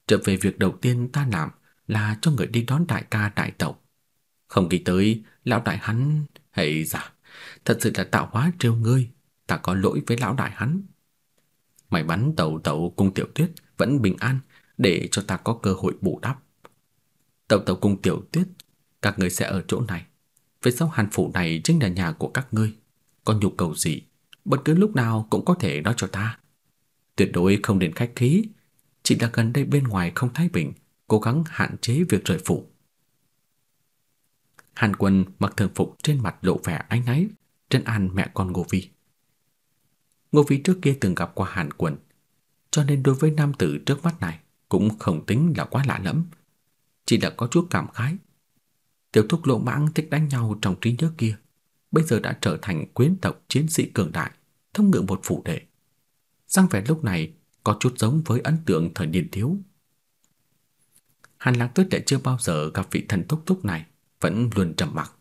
S1: Trở về việc đầu tiên ta làm là cho người đi đón đại ca đại tẩu. Không nghĩ tới, lão đại hắn... Hãy giả, thật sự là tạo hóa trêu ngươi, ta có lỗi với lão đại hắn mày bắn tàu tàu cung tiểu tuyết vẫn bình an để cho ta có cơ hội bù đắp. Tàu tàu cung tiểu tuyết, các người sẽ ở chỗ này. Về sau hàn phủ này chính là nhà của các ngươi. Có nhu cầu gì, bất cứ lúc nào cũng có thể nói cho ta. Tuyệt đối không đến khách khí, chỉ là gần đây bên ngoài không thái bình, cố gắng hạn chế việc rời phủ. Hàn quân mặc thường phục trên mặt lộ vẻ ánh náy, trên an mẹ con Ngô Vi. Ngô Phi trước kia từng gặp qua Hàn Quần, cho nên đối với nam tử trước mắt này cũng không tính là quá lạ lẫm, chỉ là có chút cảm khái. Tiểu thúc lộ mãng thích đánh nhau trong trí nhớ kia, bây giờ đã trở thành quyến tộc chiến sĩ cường đại, thông ngưỡng một phủ đệ. Giang vẻ lúc này có chút giống với ấn tượng thời niên thiếu. Hàn Lạc Tuyết lại chưa bao giờ gặp vị thần thúc thúc này, vẫn luôn trầm mặc.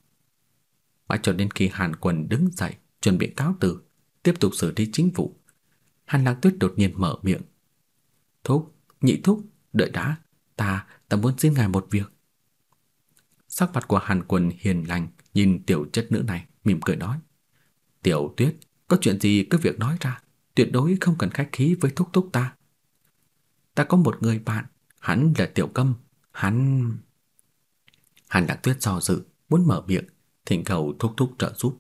S1: Mãi cho đến khi Hàn Quần đứng dậy chuẩn bị cáo từ, tiếp tục xử lý chính vụ. Hàn Lạc Tuyết đột nhiên mở miệng. Thúc, nhị thúc, đợi đã, ta, ta muốn xin ngài một việc. Sắc mặt của Hàn Quân hiền lành nhìn tiểu chất nữ này, mỉm cười nói. Tiểu Tuyết, có chuyện gì cứ việc nói ra, tuyệt đối không cần khách khí với thúc thúc ta. Ta có một người bạn, hắn là Tiểu Câm, hắn... Hàn Lạc Tuyết do dự, muốn mở miệng, thỉnh cầu thúc thúc trợ giúp.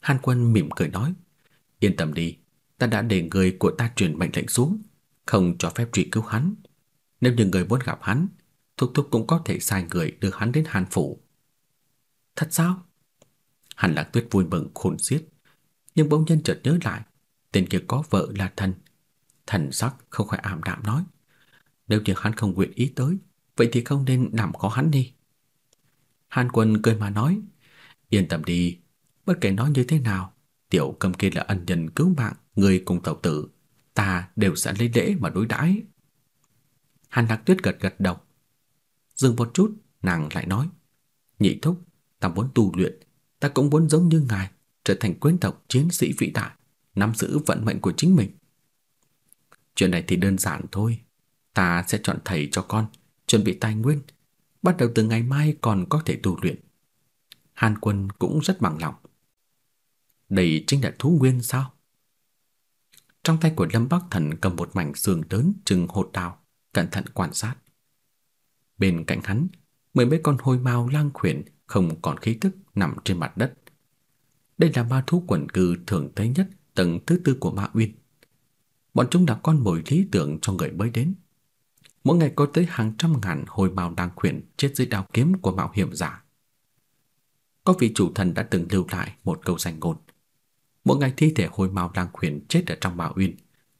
S1: Hàn Quân mỉm cười nói, Yên tâm đi, ta đã để người của ta truyền mệnh lệnh xuống, không cho phép truy cứu hắn. Nếu như người muốn gặp hắn, thúc thúc cũng có thể sai người đưa hắn đến Hàn phủ. Thật sao? Hàn Lạc Tuyết vui mừng khôn xiết, nhưng bỗng nhiên chợt nhớ lại, tên kia có vợ là thần. Thần sắc không khỏi ảm đạm nói, nếu như hắn không nguyện ý tới, vậy thì không nên làm khó hắn đi. Hàn Quân cười mà nói, yên tâm đi, bất kể nói như thế nào, tiểu cầm kia là ân nhân cứu mạng, người cùng tẩu tử, ta đều sẽ lấy lễ mà đối đãi. Hàn Lạc Tuyết gật gật đầu. Dừng một chút, nàng lại nói: "Nhị thúc, ta muốn tu luyện, ta cũng muốn giống như ngài, trở thành quyến tộc chiến sĩ vĩ đại, nắm giữ vận mệnh của chính mình." Chuyện này thì đơn giản thôi, ta sẽ chọn thầy cho con, chuẩn bị tài nguyên, bắt đầu từ ngày mai còn có thể tu luyện. Hàn Quân cũng rất bằng lòng. Đây chính là thú nguyên sao? Trong tay của Lâm Bắc Thần cầm một mảnh xương lớn chừng hột đào, cẩn thận quan sát. Bên cạnh hắn, mười mấy con hôi mao lang khuyển không còn khí tức nằm trên mặt đất. Đây là ma thú quần cư thường thấy nhất tầng thứ tư của Ma Uyên. Bọn chúng đã con mồi lý tưởng cho người mới đến. Mỗi ngày có tới hàng trăm ngàn hồi mao đang khuyển chết dưới đao kiếm của mạo hiểm giả. Có vị chủ thần đã từng lưu lại một câu danh ngôn. Mỗi ngày thi thể hồi mao đang khuyển chết ở trong bảo uyên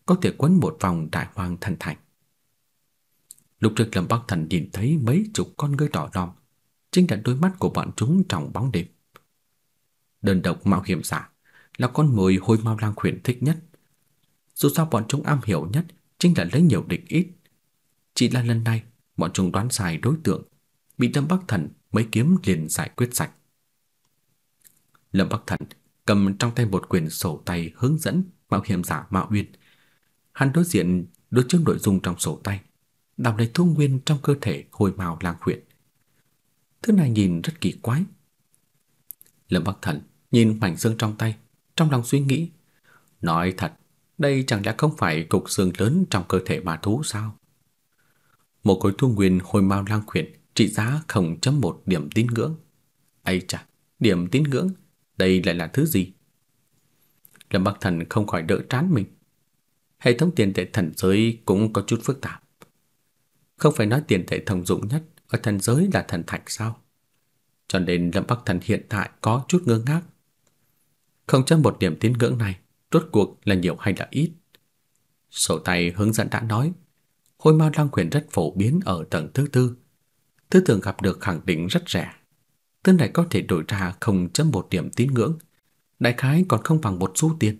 S1: Có thể quấn một vòng đại hoang thần thành Lúc trước Lâm Bắc Thần nhìn thấy mấy chục con ngươi đỏ đòm Chính là đôi mắt của bọn chúng trong bóng đêm Đơn độc mạo hiểm giả Là con mồi hôi mau lang khuyển thích nhất Dù sao bọn chúng am hiểu nhất Chính là lấy nhiều địch ít Chỉ là lần này Bọn chúng đoán sai đối tượng Bị Lâm Bắc Thần mấy kiếm liền giải quyết sạch Lâm Bắc Thần cầm trong tay một quyển sổ tay hướng dẫn mạo hiểm giả Mạo Uyên. Hắn đối diện đối trước nội dung trong sổ tay, đọc lấy thu nguyên trong cơ thể hồi màu lang huyệt. Thứ này nhìn rất kỳ quái. Lâm Bắc Thần nhìn mảnh xương trong tay, trong lòng suy nghĩ, nói thật, đây chẳng lẽ không phải cục xương lớn trong cơ thể ma thú sao? Một khối thu nguyên hồi màu lang quyển trị giá 0.1 điểm tín ngưỡng. Ây chà, điểm tín ngưỡng đây lại là thứ gì? Lâm Bắc Thần không khỏi đỡ trán mình. Hệ thống tiền tệ thần giới cũng có chút phức tạp. Không phải nói tiền tệ thông dụng nhất ở thần giới là thần thạch sao? Cho nên Lâm Bắc Thần hiện tại có chút ngơ ngác. Không chấm một điểm tín ngưỡng này, rốt cuộc là nhiều hay là ít? Sổ tay hướng dẫn đã nói, hôi ma long quyền rất phổ biến ở tầng thứ tư. Thứ thường gặp được khẳng định rất rẻ tên này có thể đổi ra không chấm một điểm tín ngưỡng, đại khái còn không bằng một số tiền.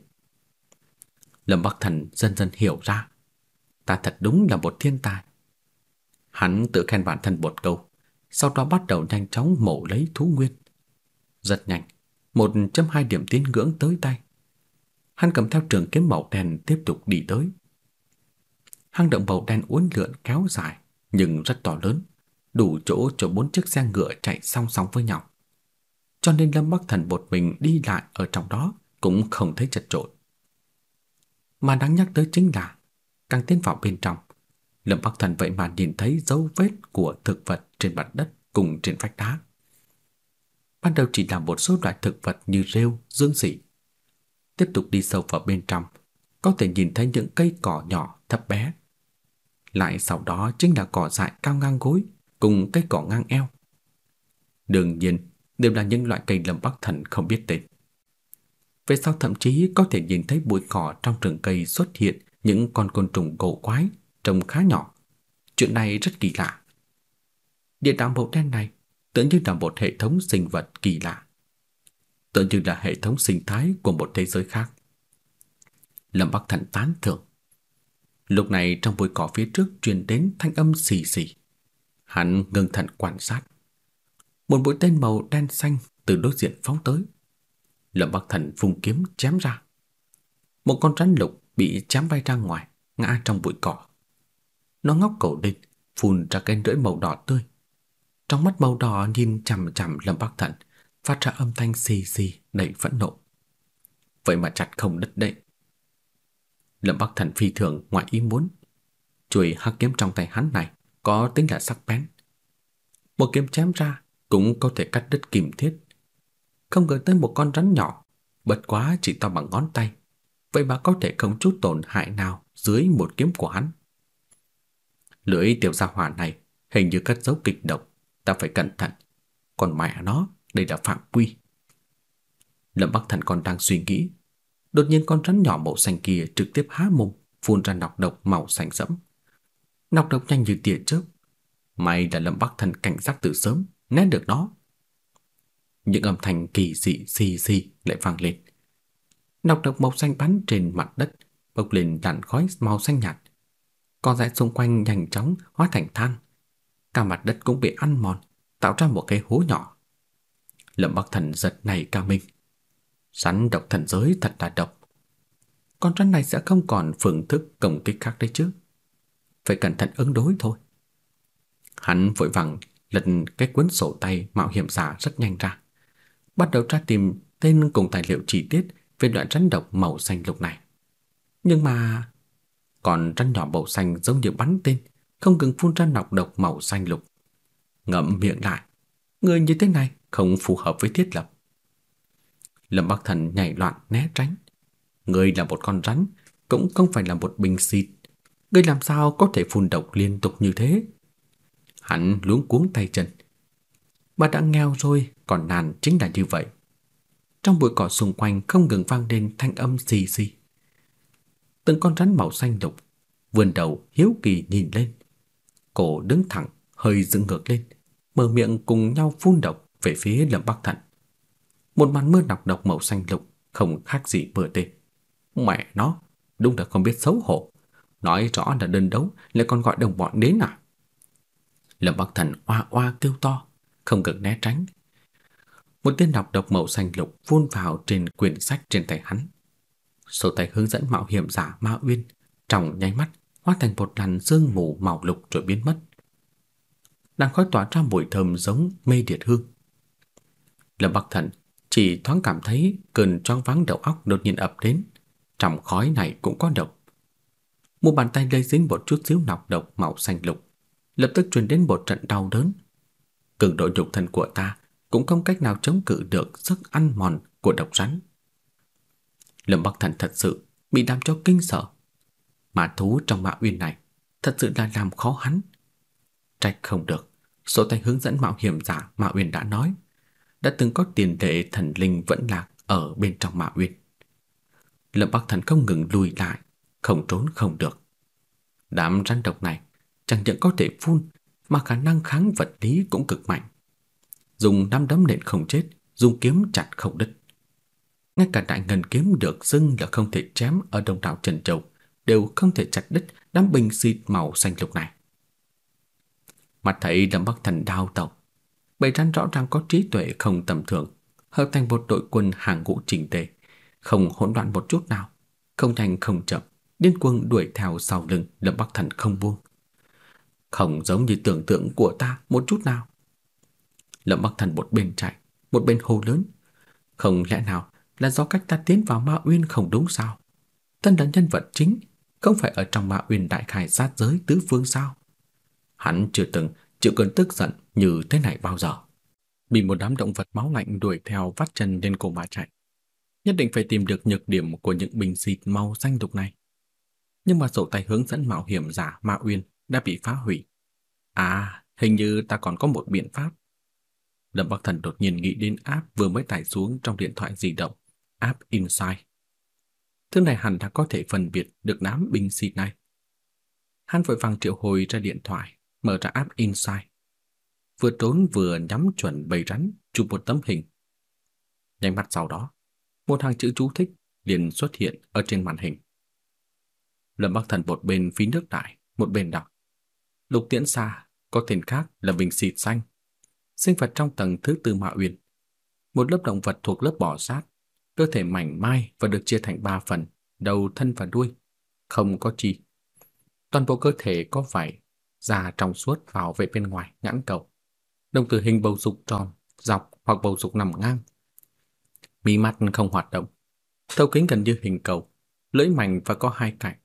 S1: Lâm Bắc Thần dần dần hiểu ra, ta thật đúng là một thiên tài. Hắn tự khen bản thân một câu, sau đó bắt đầu nhanh chóng mổ lấy thú nguyên. Rất nhanh, 1.2 điểm tín ngưỡng tới tay. Hắn cầm theo trường kiếm màu đen tiếp tục đi tới. Hang động màu đen uốn lượn kéo dài nhưng rất to lớn đủ chỗ cho bốn chiếc xe ngựa chạy song song với nhau. Cho nên Lâm Bắc Thần một mình đi lại ở trong đó cũng không thấy chật chội. Mà đáng nhắc tới chính là càng tiến vào bên trong, Lâm Bắc Thần vậy mà nhìn thấy dấu vết của thực vật trên mặt đất cùng trên vách đá. Ban đầu chỉ là một số loại thực vật như rêu, dương xỉ. Tiếp tục đi sâu vào bên trong, có thể nhìn thấy những cây cỏ nhỏ thấp bé. Lại sau đó chính là cỏ dại cao ngang gối cùng cây cỏ ngang eo. Đương nhiên, đều là những loại cây lâm bắc thần không biết tên. Về sau thậm chí có thể nhìn thấy bụi cỏ trong rừng cây xuất hiện những con côn trùng cổ quái, trông khá nhỏ. Chuyện này rất kỳ lạ. Địa đạo bộ đen này tưởng như là một hệ thống sinh vật kỳ lạ. tưởng như là hệ thống sinh thái của một thế giới khác. Lâm Bắc Thần tán thưởng. Lúc này trong bụi cỏ phía trước truyền đến thanh âm xì xì. Hắn ngưng thận quan sát. Một mũi tên màu đen xanh từ đối diện phóng tới. Lâm Bắc Thần vùng kiếm chém ra. Một con rắn lục bị chém bay ra ngoài, ngã trong bụi cỏ. Nó ngóc cổ địch, phun ra cái rưỡi màu đỏ tươi. Trong mắt màu đỏ nhìn chằm chằm Lâm Bắc Thần, phát ra âm thanh xì xì đầy phẫn nộ. Vậy mà chặt không đứt đấy. Lâm Bắc Thần phi thường ngoại ý muốn, chuôi hắc kiếm trong tay hắn này có tính là sắc bén. Một kiếm chém ra cũng có thể cắt đứt kim thiết. Không ngờ tới một con rắn nhỏ, bật quá chỉ to bằng ngón tay, vậy mà có thể không chút tổn hại nào dưới một kiếm của hắn. Lưỡi tiểu gia hỏa này hình như cất dấu kịch độc, ta phải cẩn thận. Còn mẹ nó, đây là phạm quy. Lâm Bắc Thần còn đang suy nghĩ, đột nhiên con rắn nhỏ màu xanh kia trực tiếp há mồm phun ra nọc độc màu xanh sẫm nọc độc nhanh như tia chớp. May là Lâm Bắc Thần cảnh giác từ sớm, né được nó. Những âm thanh kỳ dị xì xì lại vang lên. Nọc độc màu xanh bắn trên mặt đất, bốc lên làn khói màu xanh nhạt. Con dại xung quanh nhanh chóng hóa thành than. Cả mặt đất cũng bị ăn mòn, tạo ra một cái hố nhỏ. Lâm Bắc Thần giật này ca mình. Rắn độc thần giới thật là độc. Con rắn này sẽ không còn phương thức công kích khác đấy chứ phải cẩn thận ứng đối thôi. Hắn vội vàng lật cái cuốn sổ tay mạo hiểm giả rất nhanh ra, bắt đầu tra tìm tên cùng tài liệu chi tiết về loại rắn độc màu xanh lục này. Nhưng mà còn rắn nhỏ màu xanh giống như bắn tên, không ngừng phun ra nọc độc màu xanh lục. Ngậm miệng lại, người như thế này không phù hợp với thiết lập. Lâm Bắc Thần nhảy loạn né tránh. Người là một con rắn, cũng không phải là một bình xịt ngươi làm sao có thể phun độc liên tục như thế? Hắn luống cuống tay chân. Bà đã nghèo rồi, còn nàn chính là như vậy. Trong bụi cỏ xung quanh không ngừng vang lên thanh âm xì xì. Từng con rắn màu xanh đục vươn đầu hiếu kỳ nhìn lên. Cổ đứng thẳng, hơi dựng ngược lên, mở miệng cùng nhau phun độc về phía Lâm Bắc Thận. Một màn mưa nọc độc màu xanh lục không khác gì bừa tê. Mẹ nó, đúng là không biết xấu hổ. Nói rõ là đơn đấu lại còn gọi đồng bọn đến à Lâm Bắc Thần oa oa kêu to Không cần né tránh Một tên đọc độc màu xanh lục Vun vào trên quyển sách trên tay hắn Sổ tay hướng dẫn mạo hiểm giả Ma Uyên Trong nháy mắt Hóa thành một làn sương mù màu lục rồi biến mất Đang khói tỏa ra mùi thơm giống mê điệt hương Lâm Bắc Thần chỉ thoáng cảm thấy cơn choáng váng đầu óc đột nhiên ập đến, trong khói này cũng có độc một bàn tay lây dính một chút xíu nọc độc màu xanh lục, lập tức truyền đến một trận đau đớn. Cường độ dục thần của ta cũng không cách nào chống cự được sức ăn mòn của độc rắn. Lâm Bắc Thần thật sự bị làm cho kinh sợ. Mà thú trong mạo uyên này thật sự là làm khó hắn. Trách không được, số tay hướng dẫn mạo hiểm giả mạo uyên đã nói, đã từng có tiền lệ thần linh vẫn lạc ở bên trong mạo uyên. Lâm Bắc Thần không ngừng lùi lại, không trốn không được. Đám rắn độc này chẳng những có thể phun mà khả năng kháng vật lý cũng cực mạnh. Dùng năm đấm nện không chết, dùng kiếm chặt không đứt. Ngay cả đại ngân kiếm được xưng là không thể chém ở đồng đạo Trần Châu đều không thể chặt đứt đám bình xịt màu xanh lục này. Mặt thấy Lâm Bắc Thần đau tộc, bầy rắn rõ ràng có trí tuệ không tầm thường, hợp thành một đội quân hàng ngũ chỉnh tề, không hỗn loạn một chút nào, không thành không chậm, điên cuồng đuổi theo sau lưng Lâm Bắc Thần không buông. Không giống như tưởng tượng của ta một chút nào. Lâm Bắc Thần một bên chạy, một bên hô lớn. Không lẽ nào là do cách ta tiến vào Ma Uyên không đúng sao? Tân là nhân vật chính, không phải ở trong Ma Uyên đại khai sát giới tứ phương sao? Hắn chưa từng chịu cơn tức giận như thế này bao giờ. Bị một đám động vật máu lạnh đuổi theo vắt chân lên cổ mà chạy. Nhất định phải tìm được nhược điểm của những bình xịt màu xanh đục này nhưng mà sổ tay hướng dẫn mạo hiểm giả Ma Uyên đã bị phá hủy. À, hình như ta còn có một biện pháp. Lâm Bắc Thần đột nhiên nghĩ đến app vừa mới tải xuống trong điện thoại di động, app Insight. Thứ này hẳn đã có thể phân biệt được đám binh xịt này. Hắn vội vàng triệu hồi ra điện thoại, mở ra app Insight. Vừa trốn vừa nhắm chuẩn bầy rắn, chụp một tấm hình. Nhanh mắt sau đó, một hàng chữ chú thích liền xuất hiện ở trên màn hình. Lâm Bắc Thần một bên phí nước đại, một bên đọc. Lục Tiễn xa có tên khác là Bình Xịt Xanh, sinh vật trong tầng thứ tư Mạ Uyên. Một lớp động vật thuộc lớp bò sát, cơ thể mảnh mai và được chia thành ba phần, đầu, thân và đuôi, không có chi. Toàn bộ cơ thể có vảy, da trong suốt vào vệ bên ngoài nhãn cầu. Đồng tử hình bầu dục tròn, dọc hoặc bầu dục nằm ngang. Mí mắt không hoạt động, thấu kính gần như hình cầu, lưỡi mảnh và có hai cạnh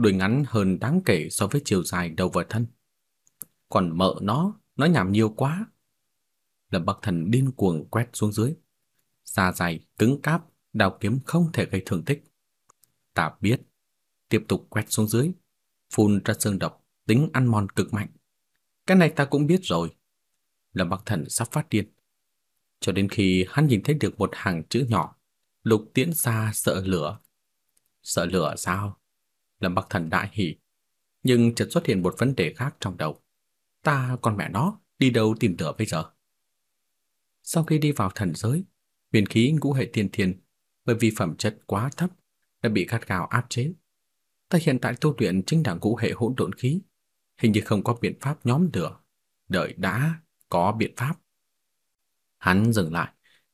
S1: đuôi ngắn hơn đáng kể so với chiều dài đầu và thân. Còn mợ nó, nó nhảm nhiều quá. Lâm Bắc Thần điên cuồng quét xuống dưới. Da dày, cứng cáp, đào kiếm không thể gây thương tích. Ta biết. Tiếp tục quét xuống dưới. Phun ra sương độc, tính ăn mòn cực mạnh. Cái này ta cũng biết rồi. Lâm Bắc Thần sắp phát điên. Cho đến khi hắn nhìn thấy được một hàng chữ nhỏ. Lục tiễn xa sợ lửa. Sợ lửa sao? Lâm Bắc Thần đại hỉ, nhưng chợt xuất hiện một vấn đề khác trong đầu. Ta con mẹ nó, đi đâu tìm lửa bây giờ? Sau khi đi vào thần giới, huyền khí ngũ hệ tiên thiên bởi vì phẩm chất quá thấp đã bị gắt gào áp chế. Ta hiện tại tu luyện chính là ngũ hệ hỗn độn khí, hình như không có biện pháp nhóm lửa, đợi đã có biện pháp. Hắn dừng lại,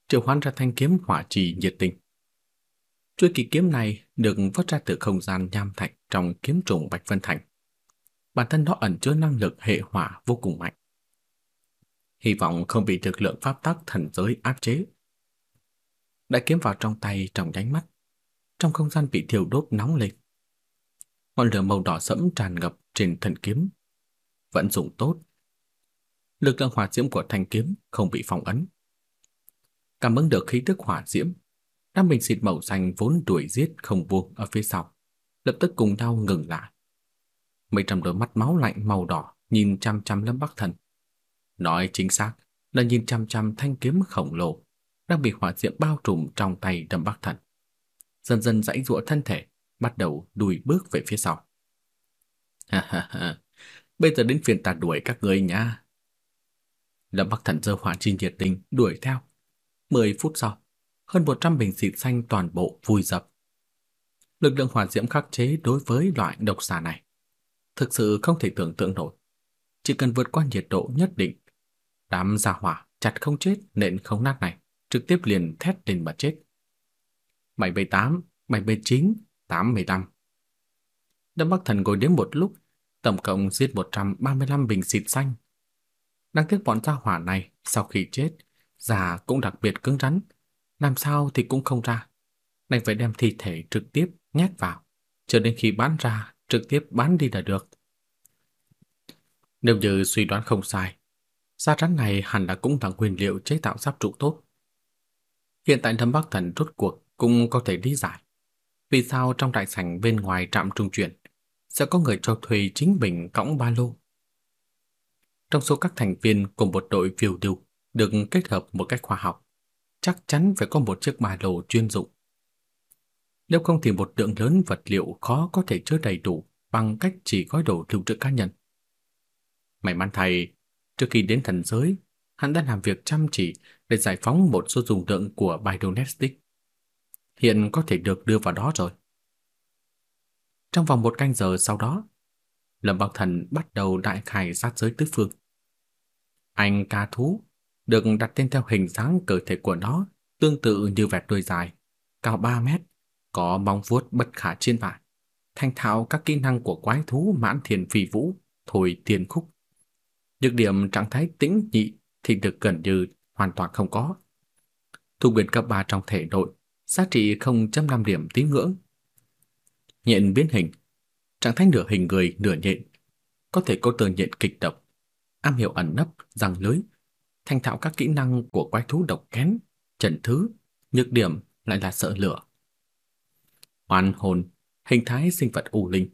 S1: triệu hoán ra thanh kiếm hỏa trì nhiệt tình. Chuôi kỳ kiếm này được vớt ra từ không gian nham thạch trong kiếm trùng Bạch Vân Thành. Bản thân nó ẩn chứa năng lực hệ hỏa vô cùng mạnh. Hy vọng không bị lực lượng pháp tắc thần giới áp chế. Đại kiếm vào trong tay trong nháy mắt, trong không gian bị thiêu đốt nóng lên. Ngọn lửa màu đỏ sẫm tràn ngập trên thần kiếm, vẫn dùng tốt. Lực lượng hỏa diễm của thanh kiếm không bị phong ấn. Cảm ứng được khí tức hỏa diễm, đám bình xịt màu xanh vốn đuổi giết không vuông ở phía sau, lập tức cùng nhau ngừng lại. Mấy trăm đôi mắt máu lạnh màu đỏ nhìn chăm chăm Lâm Bắc Thần. Nói chính xác là nhìn chăm chăm thanh kiếm khổng lồ đang bị hỏa diễm bao trùm trong tay Lâm Bắc Thần. Dần dần dãy giụa thân thể, bắt đầu đuổi bước về phía sau. Ha ha ha, bây giờ đến phiên ta đuổi các ngươi nha. Lâm Bắc Thần giơ hỏa chi nhiệt tình đuổi theo. mười phút sau, hơn 100 bình xịt xanh toàn bộ vùi dập. Lực lượng hỏa diễm khắc chế đối với loại độc xà này thực sự không thể tưởng tượng nổi. Chỉ cần vượt qua nhiệt độ nhất định, đám gia hỏa chặt không chết nện không nát này trực tiếp liền thét lên mà chết. 78, 79, 85. Đâm bác Thần ngồi đến một lúc, tổng cộng giết 135 bình xịt xanh. Đáng tiếc bọn gia hỏa này sau khi chết, già cũng đặc biệt cứng rắn, làm sao thì cũng không ra. Đành phải đem thi thể trực tiếp nhét vào, chờ đến khi bán ra, trực tiếp bán đi là được. Nếu như suy đoán không sai, da rắn này hẳn là cũng là nguyên liệu chế tạo giáp trụ tốt. Hiện tại Lâm Bắc Thần rốt cuộc cũng có thể lý giải vì sao trong đại sảnh bên ngoài trạm trung chuyển sẽ có người cho thuê chính mình cõng ba lô. Trong số các thành viên của một đội phiêu lưu được kết hợp một cách khoa học, chắc chắn phải có một chiếc ba lô chuyên dụng. Nếu không thì một lượng lớn vật liệu khó có thể chứa đầy đủ bằng cách chỉ gói đồ lưu trữ cá nhân. May mắn thay, trước khi đến thần giới, hắn đã làm việc chăm chỉ để giải phóng một số dùng lượng của Bidonestic. Hiện có thể được đưa vào đó rồi. Trong vòng một canh giờ sau đó, Lâm Bắc Thần bắt đầu đại khai sát giới tứ phương. Anh ca thú được đặt tên theo hình dáng cơ thể của nó, tương tự như vẹt đuôi dài, cao 3 mét, có móng vuốt bất khả chiến vải. thanh thạo các kỹ năng của quái thú mãn thiền phi vũ, thổi tiền khúc. Nhược điểm trạng thái tĩnh nhị thì được gần như hoàn toàn không có. Thu quyền cấp 3 trong thể nội, giá trị 0.5 điểm tín ngưỡng. Nhện biến hình, trạng thái nửa hình người nửa nhện, có thể có tờ nhện kịch độc, am hiểu ẩn nấp, răng lưới, thành thạo các kỹ năng của quái thú độc kén, trận thứ, nhược điểm lại là sợ lửa. Oan hồn, hình thái sinh vật u linh,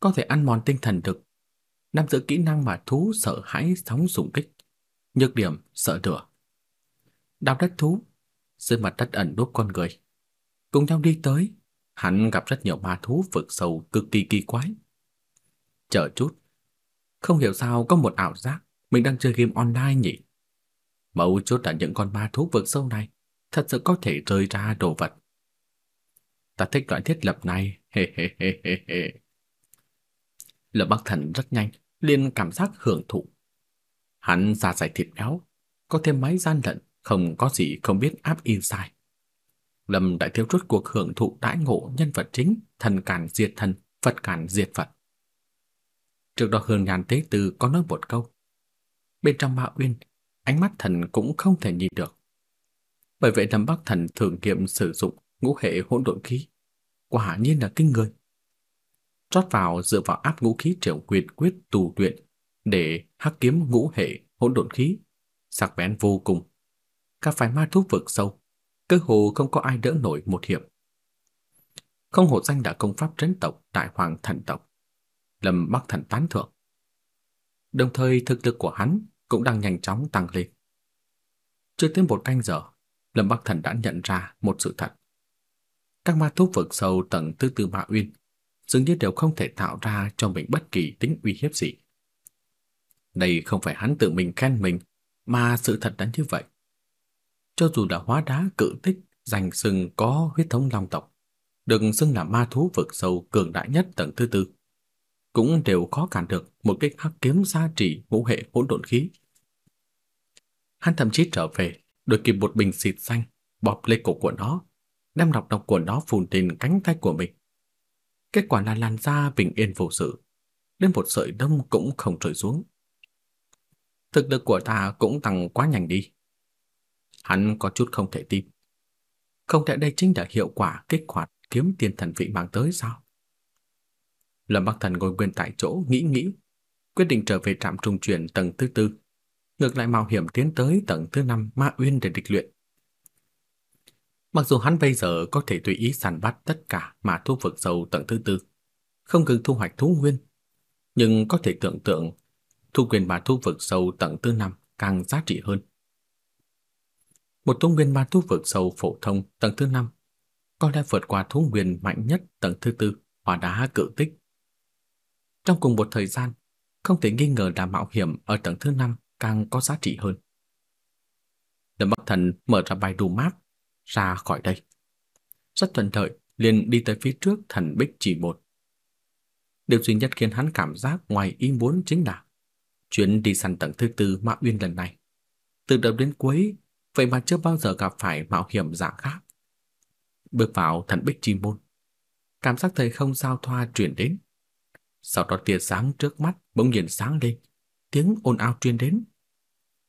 S1: có thể ăn mòn tinh thần được nắm giữ kỹ năng mà thú sợ hãi sóng xung kích, nhược điểm sợ lửa. Đào đất thú, dưới mặt đất ẩn núp con người. Cùng nhau đi tới, hắn gặp rất nhiều ma thú vực sâu cực kỳ kỳ quái. Chờ chút, không hiểu sao có một ảo giác mình đang chơi game online nhỉ? Mấu chốt là những con ma thú vực sâu này thật sự có thể rơi ra đồ vật. Ta thích loại thiết lập này, he he he he he Lâm Bắc Thần rất nhanh, liền cảm giác hưởng thụ. Hắn ra giải thịt béo, có thêm máy gian lận, không có gì không biết áp inside. Lâm đại thiếu rút cuộc hưởng thụ đãi ngộ nhân vật chính, thần cản diệt thần, Phật cản diệt Phật. Trước đó Hương Nhàn thế Từ có nói một câu. Bên trong ma uyên ánh mắt thần cũng không thể nhìn được. Bởi vậy Lâm Bắc Thần thử nghiệm sử dụng ngũ hệ hỗn độn khí, quả nhiên là kinh người. Rót vào dựa vào áp ngũ khí triệu quyệt quyết tù luyện để hắc kiếm ngũ hệ hỗn độn khí, sắc bén vô cùng. Các phái ma thú vực sâu, cơ hồ không có ai đỡ nổi một hiệp. Không hổ danh đã công pháp trấn tộc tại hoàng thần tộc. Lâm Bắc Thần tán thưởng. Đồng thời thực lực của hắn cũng đang nhanh chóng tăng lên. Chưa tới một canh giờ, Lâm Bắc Thần đã nhận ra một sự thật. Các ma thú vực sâu tầng tư tư ma uyên dường như đều không thể tạo ra cho mình bất kỳ tính uy hiếp gì. Đây không phải hắn tự mình khen mình, mà sự thật đã như vậy. Cho dù là hóa đá cự tích dành sừng có huyết thống long tộc, được xưng là ma thú vực sâu cường đại nhất tầng thứ tư, cũng đều khó cản được một kích hắc kiếm gia trị ngũ hệ hỗn độn khí Hắn thậm chí trở về, đôi kịp một bình xịt xanh, bọc lấy cổ của nó, đem đọc độc của nó phun trên cánh tay của mình. Kết quả là làn da bình yên vô sự, đến một sợi đông cũng không trôi xuống. Thực lực của ta cũng tăng quá nhanh đi. Hắn có chút không thể tin. Không thể đây chính là hiệu quả kích hoạt kiếm tiền thần vị mang tới sao? Lâm Bắc Thần ngồi nguyên tại chỗ nghĩ nghĩ, quyết định trở về trạm trung chuyển tầng thứ tư ngược lại mạo hiểm tiến tới tầng thứ năm Ma Uyên để địch luyện. Mặc dù hắn bây giờ có thể tùy ý săn bắt tất cả mà thu vực sâu tầng thứ tư, không cần thu hoạch thú nguyên, nhưng có thể tưởng tượng thu quyền mà thu vực sâu tầng thứ năm càng giá trị hơn. Một thú nguyên ma thu vực sâu phổ thông tầng thứ năm có lẽ vượt qua thú nguyên mạnh nhất tầng thứ tư hỏa đá cự tích. Trong cùng một thời gian, không thể nghi ngờ là mạo hiểm ở tầng thứ năm càng có giá trị hơn. Lâm Bắc Thần mở ra bài đồ map ra khỏi đây. Rất thuận lợi, liền đi tới phía trước thần bích chỉ một. Điều duy nhất khiến hắn cảm giác ngoài ý muốn chính là chuyến đi săn tầng thứ tư Mã Uyên lần này. Từ đầu đến cuối, vậy mà chưa bao giờ gặp phải mạo hiểm dạng khác. Bước vào thần bích chi môn, cảm giác thời không giao thoa truyền đến. Sau đó tia sáng trước mắt bỗng nhiên sáng lên, tiếng ồn ào truyền đến.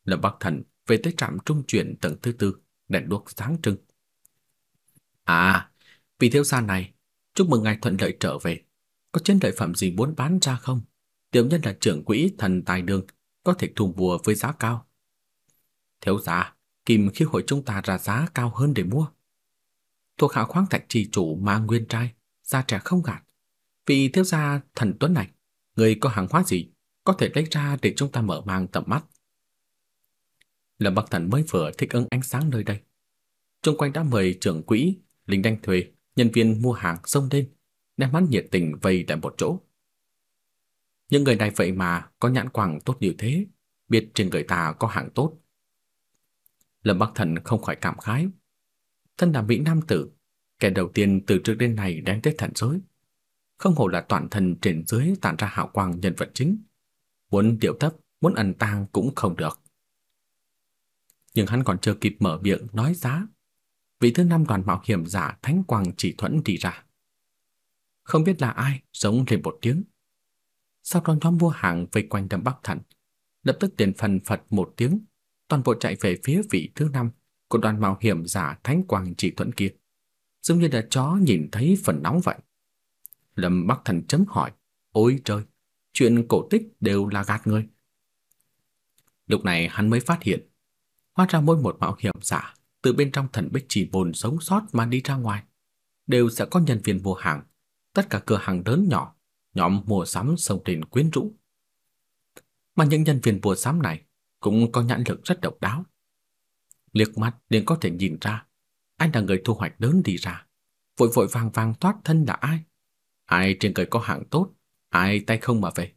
S1: Lâm Bắc Thần về tới trạm trung chuyển tầng thứ tư, đèn đuốc sáng trưng. À, vì thiếu gia này, chúc mừng ngài thuận lợi trở về. Có chiến lợi phẩm gì muốn bán ra không? Tiểu nhân là trưởng quỹ thần tài đường, có thể thu mua với giá cao. Thiếu gia, kìm khi hội chúng ta ra giá cao hơn để mua. Thuộc hạ khoáng thạch trì chủ mang nguyên trai, gia trẻ không gạt. Vì thiếu gia thần tuấn này, người có hàng hóa gì có thể lấy ra để chúng ta mở mang tầm mắt. Lâm Bắc Thần mới vừa thích ứng ánh sáng nơi đây. Trung quanh đã mời trưởng quỹ, lính đanh thuê, nhân viên mua hàng xông lên, đem mắt nhiệt tình vây tại một chỗ. Những người này vậy mà có nhãn quảng tốt như thế, biết trên người ta có hàng tốt. Lâm Bắc Thần không khỏi cảm khái. Thân là Mỹ Nam Tử, kẻ đầu tiên từ trước đến nay đến tới thần giới. Không hổ là toàn thân trên dưới tản ra hạo quang nhân vật chính. Muốn điệu thấp, muốn ẩn tang cũng không được nhưng hắn còn chưa kịp mở miệng nói giá. Vị thứ năm đoàn mạo hiểm giả Thánh Quang chỉ thuẫn đi ra. Không biết là ai giống lên một tiếng. Sau đó nhóm vua hạng vây quanh đâm bắc thận, lập tức tiền phần phật một tiếng, toàn bộ chạy về phía vị thứ năm của đoàn mạo hiểm giả Thánh Quang chỉ thuẫn kia. Giống như là chó nhìn thấy phần nóng vậy. Lâm Bắc Thần chấm hỏi, ôi trời, chuyện cổ tích đều là gạt người. Lúc này hắn mới phát hiện Hóa ra mỗi một mạo hiểm giả từ bên trong thần bích chỉ bồn sống sót mà đi ra ngoài, đều sẽ có nhân viên mua hàng, tất cả cửa hàng lớn nhỏ, nhóm mua sắm sông trên quyến rũ. Mà những nhân viên mua sắm này cũng có nhãn lực rất độc đáo. Liếc mắt liền có thể nhìn ra, anh là người thu hoạch lớn đi ra, vội vội vàng vàng toát thân là ai. Ai trên người có hàng tốt, ai tay không mà về.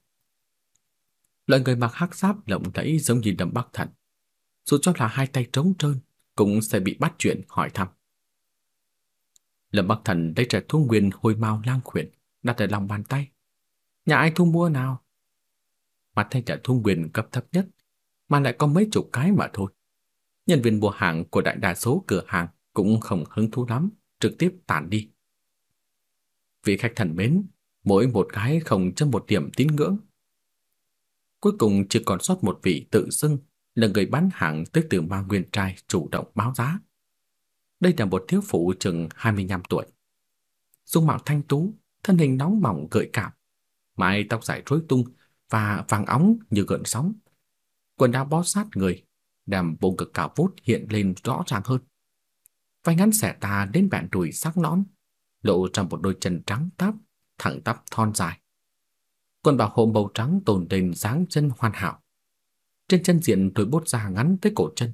S1: Loại người mặc hắc giáp lộng lẫy giống như đầm bắc thần, dù cho là hai tay trống trơn cũng sẽ bị bắt chuyện hỏi thăm. Lâm Bắc Thần lấy trẻ Thu nguyên hồi mau lang khuyển đặt ở lòng bàn tay. Nhà ai thu mua nào? Mặt thanh trả thu nguyên cấp thấp nhất mà lại có mấy chục cái mà thôi. Nhân viên mua hàng của đại đa số cửa hàng cũng không hứng thú lắm, trực tiếp tản đi. Vị khách thần mến, mỗi một cái không chấm một điểm tín ngưỡng. Cuối cùng chỉ còn sót một vị tự xưng là người bán hàng tới từ Ma Nguyên Trai chủ động báo giá. Đây là một thiếu phụ chừng 25 tuổi. Dung mạo thanh tú, thân hình nóng mỏng gợi cảm, mái tóc dài rối tung và vàng óng như gợn sóng. Quần áo bó sát người, đàm bộ cực cao vút hiện lên rõ ràng hơn. Vai ngắn xẻ tà đến bẹn đùi sắc nõn, lộ ra một đôi chân trắng tắp, thẳng tắp thon dài. Quần bảo hộ màu trắng tồn lên dáng chân hoàn hảo trên chân diện rồi bốt ra ngắn tới cổ chân.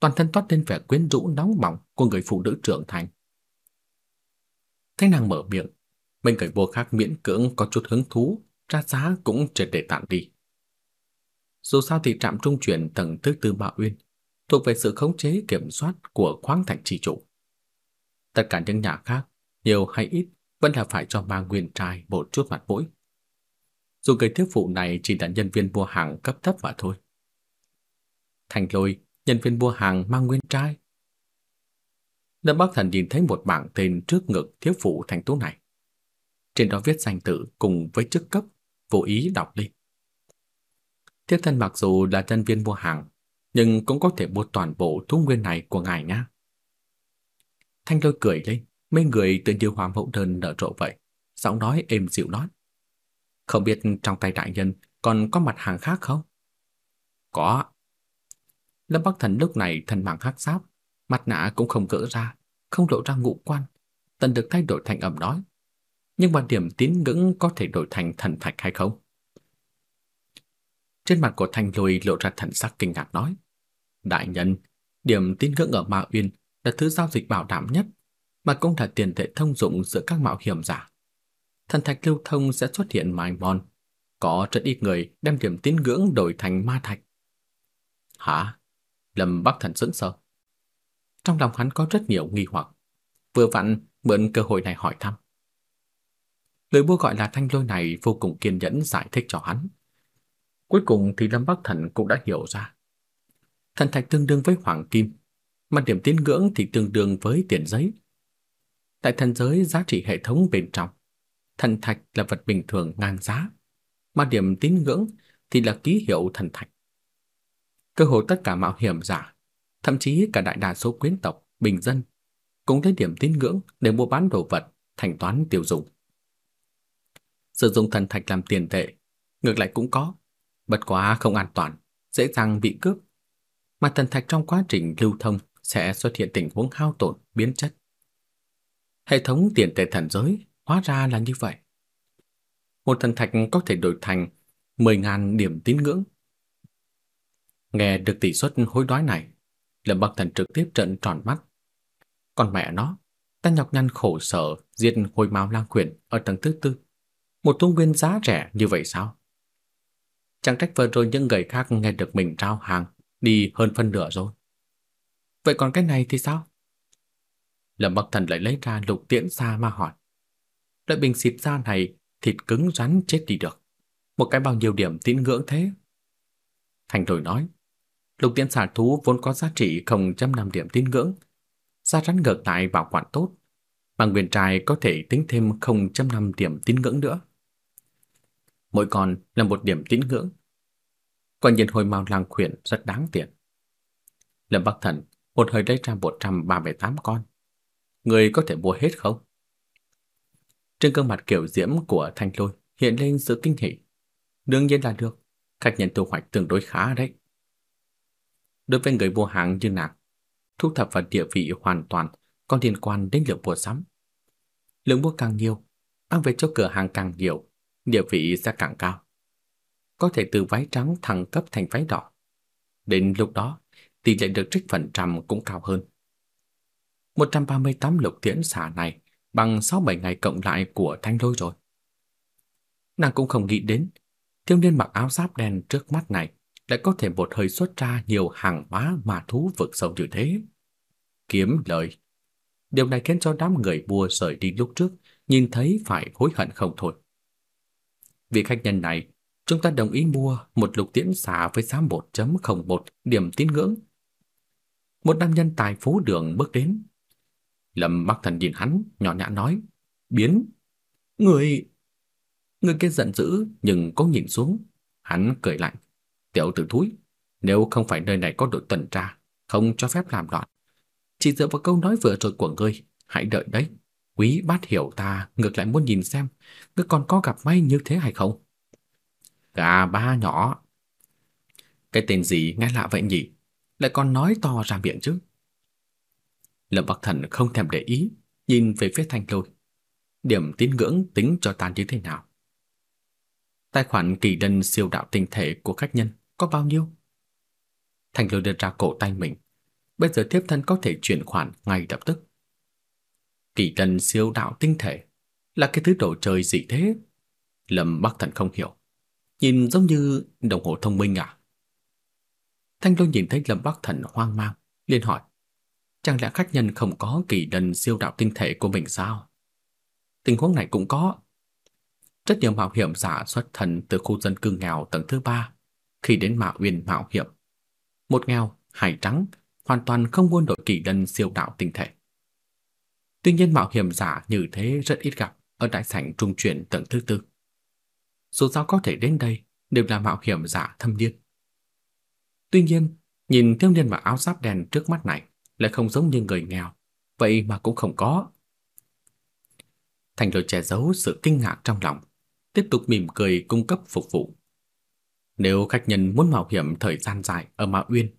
S1: Toàn thân toát lên vẻ quyến rũ nóng bỏng của người phụ nữ trưởng thành. Thấy nàng mở miệng, bên cạnh vô khác miễn cưỡng có chút hứng thú, ra giá cũng triệt để tạm đi. Dù sao thì trạm trung chuyển tầng thứ tư Mạo Uyên thuộc về sự khống chế kiểm soát của khoáng thạch chỉ chủ. Tất cả những nhà khác, nhiều hay ít, vẫn là phải cho ma nguyên trai một chút mặt mũi dù người thiếu phụ này chỉ là nhân viên mua hàng cấp thấp mà thôi. Thành lôi, nhân viên mua hàng mang nguyên trai. Lâm Bắc Thần nhìn thấy một bảng tên trước ngực thiếu phụ thành tú này. Trên đó viết danh tự cùng với chức cấp, vô ý đọc lên. Thiếp thân mặc dù là nhân viên mua hàng, nhưng cũng có thể mua toàn bộ thuốc nguyên này của ngài nhé. Thanh lôi cười lên, mấy người tự như hoàng hậu đơn nở rộ vậy, giọng nói êm dịu nói. Không biết trong tay đại nhân còn có mặt hàng khác không? Có. Lâm Bắc Thần lúc này thần mạng hắc sáp, mặt nạ cũng không cỡ ra, không lộ ra ngũ quan. Tần được thay đổi thành ẩm nói. Nhưng mà điểm tín ngưỡng có thể đổi thành thần thạch hay không? Trên mặt của Thanh lùi lộ ra thần sắc kinh ngạc nói. Đại nhân, điểm tín ngưỡng ở mạo Uyên là thứ giao dịch bảo đảm nhất, mà cũng là tiền tệ thông dụng giữa các mạo hiểm giả thần thạch lưu thông sẽ xuất hiện mài mòn. Có rất ít người đem điểm tín ngưỡng đổi thành ma thạch. Hả? Lâm Bắc Thần sững sờ. Trong lòng hắn có rất nhiều nghi hoặc. Vừa vặn mượn cơ hội này hỏi thăm. Lời bố gọi là thanh lôi này vô cùng kiên nhẫn giải thích cho hắn. Cuối cùng thì Lâm Bắc Thần cũng đã hiểu ra. Thần thạch tương đương với hoàng kim, mà điểm tín ngưỡng thì tương đương với tiền giấy. Tại thần giới giá trị hệ thống bên trong thần thạch là vật bình thường ngang giá, mà điểm tín ngưỡng thì là ký hiệu thần thạch. Cơ hội tất cả mạo hiểm giả, thậm chí cả đại đa số quyến tộc, bình dân, cũng lấy điểm tín ngưỡng để mua bán đồ vật, thanh toán tiêu dùng. Sử dụng thần thạch làm tiền tệ, ngược lại cũng có, bất quá không an toàn, dễ dàng bị cướp. Mà thần thạch trong quá trình lưu thông sẽ xuất hiện tình huống hao tổn, biến chất. Hệ thống tiền tệ thần giới Hóa ra là như vậy. Một thần thạch có thể đổi thành 10.000 điểm tín ngưỡng. Nghe được tỷ suất hối đoái này, Lâm Bắc Thần trực tiếp trận tròn mắt. Còn mẹ nó, ta nhọc nhằn khổ sở diệt hồi mao lang quyền ở tầng thứ tư. Một tung nguyên giá rẻ như vậy sao? Chẳng trách vừa rồi những người khác nghe được mình trao hàng đi hơn phân nửa rồi. Vậy còn cái này thì sao? Lâm Bắc Thần lại lấy ra lục tiễn xa mà hỏi đợi bình xịt ra này thịt cứng rắn chết đi được. Một cái bao nhiêu điểm tín ngưỡng thế? Thành rồi nói, lục tiễn xả thú vốn có giá trị không 0 năm điểm tín ngưỡng, ra rắn ngược lại bảo quản tốt, bằng quyền trai có thể tính thêm không 0 năm điểm tín ngưỡng nữa. Mỗi con là một điểm tín ngưỡng. Quả nhiên hồi mau lang khuyển rất đáng tiền. Lâm Bắc Thần một hơi lấy ra 138 con. Người có thể mua hết không? Trên gương mặt kiểu diễm của Thanh Lôi hiện lên sự kinh hỉ. Đương nhiên là được, khách nhận thu hoạch tương đối khá đấy. Đối với người mua hàng như nàng, thu thập và địa vị hoàn toàn còn liên quan đến lượng mua sắm. Lượng mua càng nhiều, ăn về cho cửa hàng càng nhiều, địa vị sẽ càng cao. Có thể từ váy trắng thăng cấp thành váy đỏ. Đến lúc đó, tỷ lệ được trích phần trăm cũng cao hơn. 138 lục tiễn xả này bằng 6-7 ngày cộng lại của thanh lôi rồi. Nàng cũng không nghĩ đến, thiếu niên mặc áo giáp đen trước mắt này lại có thể một hơi xuất ra nhiều hàng hóa mà thú vực sâu như thế. Kiếm lời. Điều này khiến cho đám người mua rời đi lúc trước nhìn thấy phải hối hận không thôi. vị khách nhân này, chúng ta đồng ý mua một lục tiễn xả với giá 1.01 điểm tín ngưỡng. Một nam nhân tài phú đường bước đến, Lâm Bắc Thần nhìn hắn, nhỏ nhã nói, biến. Người... Người kia giận dữ nhưng có nhìn xuống. Hắn cười lạnh, tiểu tử thúi, nếu không phải nơi này có đội tuần tra, không cho phép làm loạn. Chỉ dựa vào câu nói vừa rồi của ngươi, hãy đợi đấy. Quý bát hiểu ta, ngược lại muốn nhìn xem, ngươi còn có gặp may như thế hay không? Gà ba nhỏ. Cái tên gì nghe lạ vậy nhỉ? Lại còn nói to ra miệng chứ. Lâm Bắc Thần không thèm để ý, nhìn về phía Thanh Lôi. Điểm tín ngưỡng tính cho ta như thế nào? Tài khoản kỳ lân siêu đạo tinh thể của khách nhân có bao nhiêu? Thanh Lôi đưa ra cổ tay mình. Bây giờ tiếp thân có thể chuyển khoản ngay lập tức. Kỳ lân siêu đạo tinh thể là cái thứ đồ chơi gì thế? Lâm Bắc Thần không hiểu. Nhìn giống như đồng hồ thông minh à? Thanh Lôi nhìn thấy Lâm Bắc Thần hoang mang, liền hỏi. Chẳng lẽ khách nhân không có kỳ lân siêu đạo tinh thể của mình sao? Tình huống này cũng có. Rất nhiều mạo hiểm giả xuất thân từ khu dân cư nghèo tầng thứ ba khi đến Mạo Uyên mạo hiểm. Một nghèo, hải trắng, hoàn toàn không muốn đổi kỳ lân siêu đạo tinh thể. Tuy nhiên mạo hiểm giả như thế rất ít gặp ở đại sảnh trung chuyển tầng thứ tư. Dù sao có thể đến đây đều là mạo hiểm giả thâm niên. Tuy nhiên, nhìn thiếu niên mặc áo giáp đèn trước mắt này, lại không giống như người nghèo, vậy mà cũng không có. Thành rồi che giấu sự kinh ngạc trong lòng, tiếp tục mỉm cười cung cấp phục vụ. Nếu khách nhân muốn mạo hiểm thời gian dài ở Ma Uyên,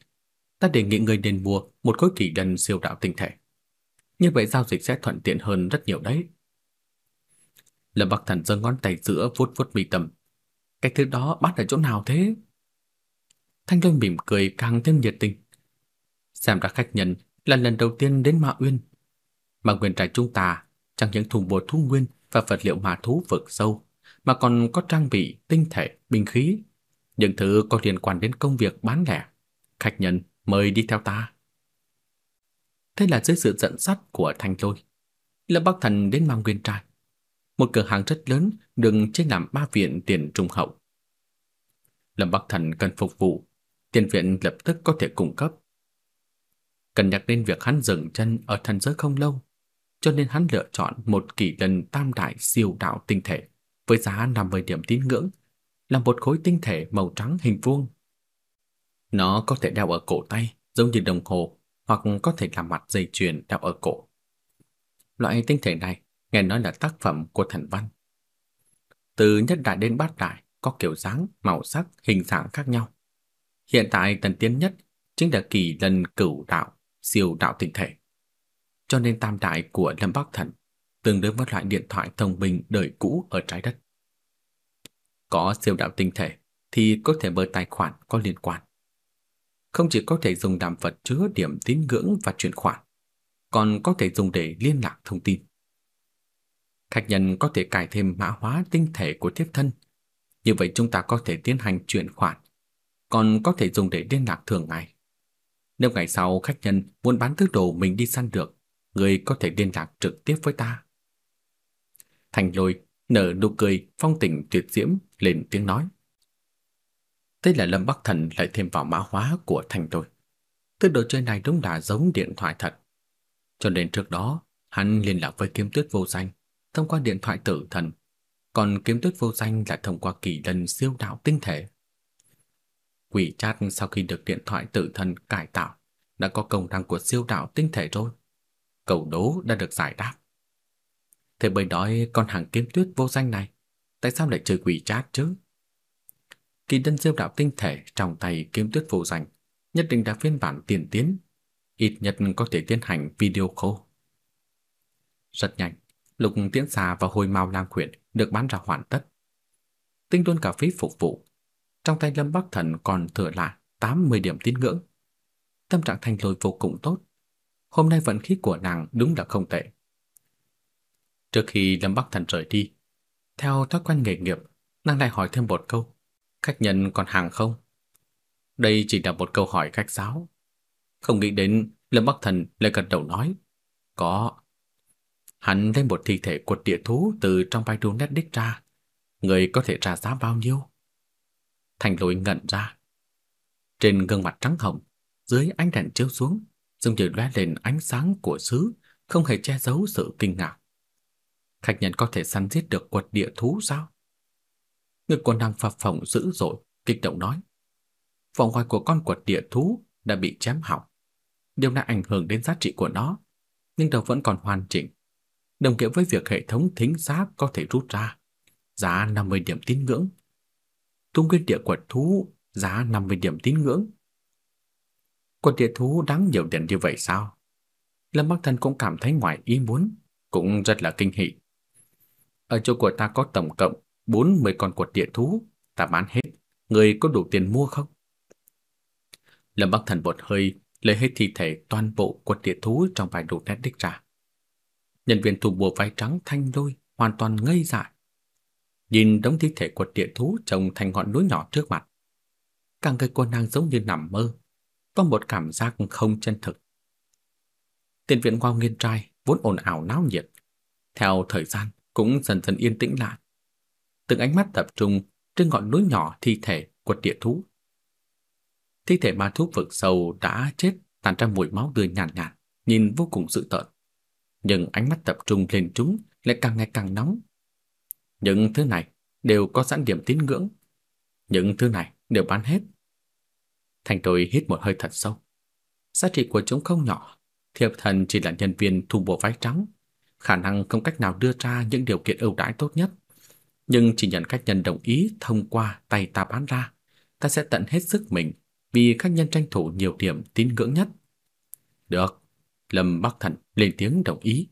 S1: ta đề nghị người nên mua một khối kỳ đan siêu đạo tinh thể. Như vậy giao dịch sẽ thuận tiện hơn rất nhiều đấy. Lâm Bắc Thần giơ ngón tay giữa vuốt vuốt mi tâm. Cái thứ đó bắt ở chỗ nào thế? Thanh Lôi mỉm cười càng thêm nhiệt tình. Xem ra khách nhân là lần đầu tiên đến Ma Uyên. Mà nguyên trại chúng ta chẳng những thùng bột thú nguyên và vật liệu ma thú vực sâu, mà còn có trang bị, tinh thể, binh khí, những thứ có liên quan đến công việc bán lẻ. Khách nhân mời đi theo ta. Thế là dưới sự dẫn dắt của Thanh Lôi, Lâm Bắc Thành đến mang nguyên trại, Một cửa hàng rất lớn đừng trên làm ba viện tiền trung hậu. Lâm Bắc Thành cần phục vụ, tiền viện lập tức có thể cung cấp cần nhắc đến việc hắn dừng chân ở thần giới không lâu, cho nên hắn lựa chọn một kỷ lần tam đại siêu đạo tinh thể với giá 50 điểm tín ngưỡng, là một khối tinh thể màu trắng hình vuông. Nó có thể đeo ở cổ tay, giống như đồng hồ, hoặc có thể làm mặt dây chuyền đeo ở cổ. Loại tinh thể này nghe nói là tác phẩm của thần văn. Từ nhất đại đến bát đại có kiểu dáng, màu sắc, hình dạng khác nhau. Hiện tại tần tiến nhất chính là kỳ lần cửu đạo siêu đạo tinh thể. Cho nên tam đại của Lâm Bắc Thần tương đương với loại điện thoại thông minh đời cũ ở trái đất. Có siêu đạo tinh thể thì có thể mở tài khoản có liên quan. Không chỉ có thể dùng đàm vật chứa điểm tín ngưỡng và chuyển khoản, còn có thể dùng để liên lạc thông tin. Khách nhân có thể cài thêm mã hóa tinh thể của tiếp thân. Như vậy chúng ta có thể tiến hành chuyển khoản, còn có thể dùng để liên lạc thường ngày. Nếu ngày sau khách nhân muốn bán thứ đồ mình đi săn được, người có thể liên lạc trực tiếp với ta. Thành lôi nở nụ cười phong tình tuyệt diễm lên tiếng nói. Thế là Lâm Bắc Thần lại thêm vào mã hóa của Thành lôi. Thứ đồ chơi này đúng là giống điện thoại thật. Cho nên trước đó, hắn liên lạc với kiếm tuyết vô danh thông qua điện thoại tử thần, còn kiếm tuyết vô danh là thông qua kỳ lân siêu đạo tinh thể. Quỷ chat sau khi được điện thoại tự thân cải tạo đã có công năng của siêu đạo tinh thể rồi. Cầu đố đã được giải đáp. Thế bởi đói con hàng kiếm tuyết vô danh này, tại sao lại chơi quỷ chat chứ? Kỳ đơn siêu đạo tinh thể trong tay kiếm tuyết vô danh nhất định đã phiên bản tiền tiến, ít nhất có thể tiến hành video khô. Rất nhanh, lục tiễn xà và hồi mao lam quyển được bán ra hoàn tất. Tinh tuân cà phí phục vụ trong tay Lâm Bắc Thần còn thừa lại 80 điểm tín ngưỡng. Tâm trạng Thanh Lôi vô cùng tốt. Hôm nay vận khí của nàng đúng là không tệ. Trước khi Lâm Bắc Thần rời đi, theo thói quen nghề nghiệp, nàng lại hỏi thêm một câu, khách nhân còn hàng không? Đây chỉ là một câu hỏi khách sáo. Không nghĩ đến Lâm Bắc Thần lại gật đầu nói, có. Hắn lấy một thi thể của địa thú từ trong bay đu nét đích ra, người có thể trả giá bao nhiêu? Thành lỗi ngẩn ra. Trên gương mặt trắng hồng, dưới ánh đèn chiếu xuống, dường như lóe lên ánh sáng của sứ, không hề che giấu sự kinh ngạc. Khách nhân có thể săn giết được quật địa thú sao? Ngực của nàng phập phồng dữ dội, kích động nói. Vòng ngoài của con quật địa thú đã bị chém hỏng. Điều này ảnh hưởng đến giá trị của nó, nhưng đầu vẫn còn hoàn chỉnh. Đồng nghĩa với việc hệ thống thính giác có thể rút ra. Giá 50 điểm tín ngưỡng tung quyết địa quật thú giá 50 điểm tín ngưỡng. Quật địa thú đáng nhiều tiền như vậy sao? Lâm Bắc Thần cũng cảm thấy ngoài ý muốn, cũng rất là kinh hỉ. Ở chỗ của ta có tổng cộng 40 con quật địa thú, ta bán hết, người có đủ tiền mua không? Lâm Bắc Thần bột hơi lấy hết thi thể toàn bộ quật địa thú trong vài đồ nét đích ra. Nhân viên thủ mua váy trắng thanh đôi hoàn toàn ngây dại, nhìn đống thi thể của địa thú trồng thành ngọn núi nhỏ trước mặt. càng người cô nàng giống như nằm mơ, có một cảm giác không chân thực. Tiền viện Ngao Nghiên Trai vốn ồn ảo náo nhiệt, theo thời gian cũng dần dần yên tĩnh lại. Từng ánh mắt tập trung trên ngọn núi nhỏ thi thể của địa thú. Thi thể ma thú vực sâu đã chết tàn ra mùi máu tươi nhàn nhạt, nhìn vô cùng dữ tợn. Nhưng ánh mắt tập trung lên chúng lại càng ngày càng nóng, những thứ này đều có sẵn điểm tín ngưỡng. Những thứ này đều bán hết. Thành tôi hít một hơi thật sâu. Giá trị của chúng không nhỏ. Thiệp thần chỉ là nhân viên thu bộ váy trắng. Khả năng không cách nào đưa ra những điều kiện ưu đãi tốt nhất. Nhưng chỉ nhận các nhân đồng ý thông qua tay ta bán ra. Ta sẽ tận hết sức mình vì các nhân tranh thủ nhiều điểm tín ngưỡng nhất. Được. Lâm Bắc Thần lên tiếng đồng ý.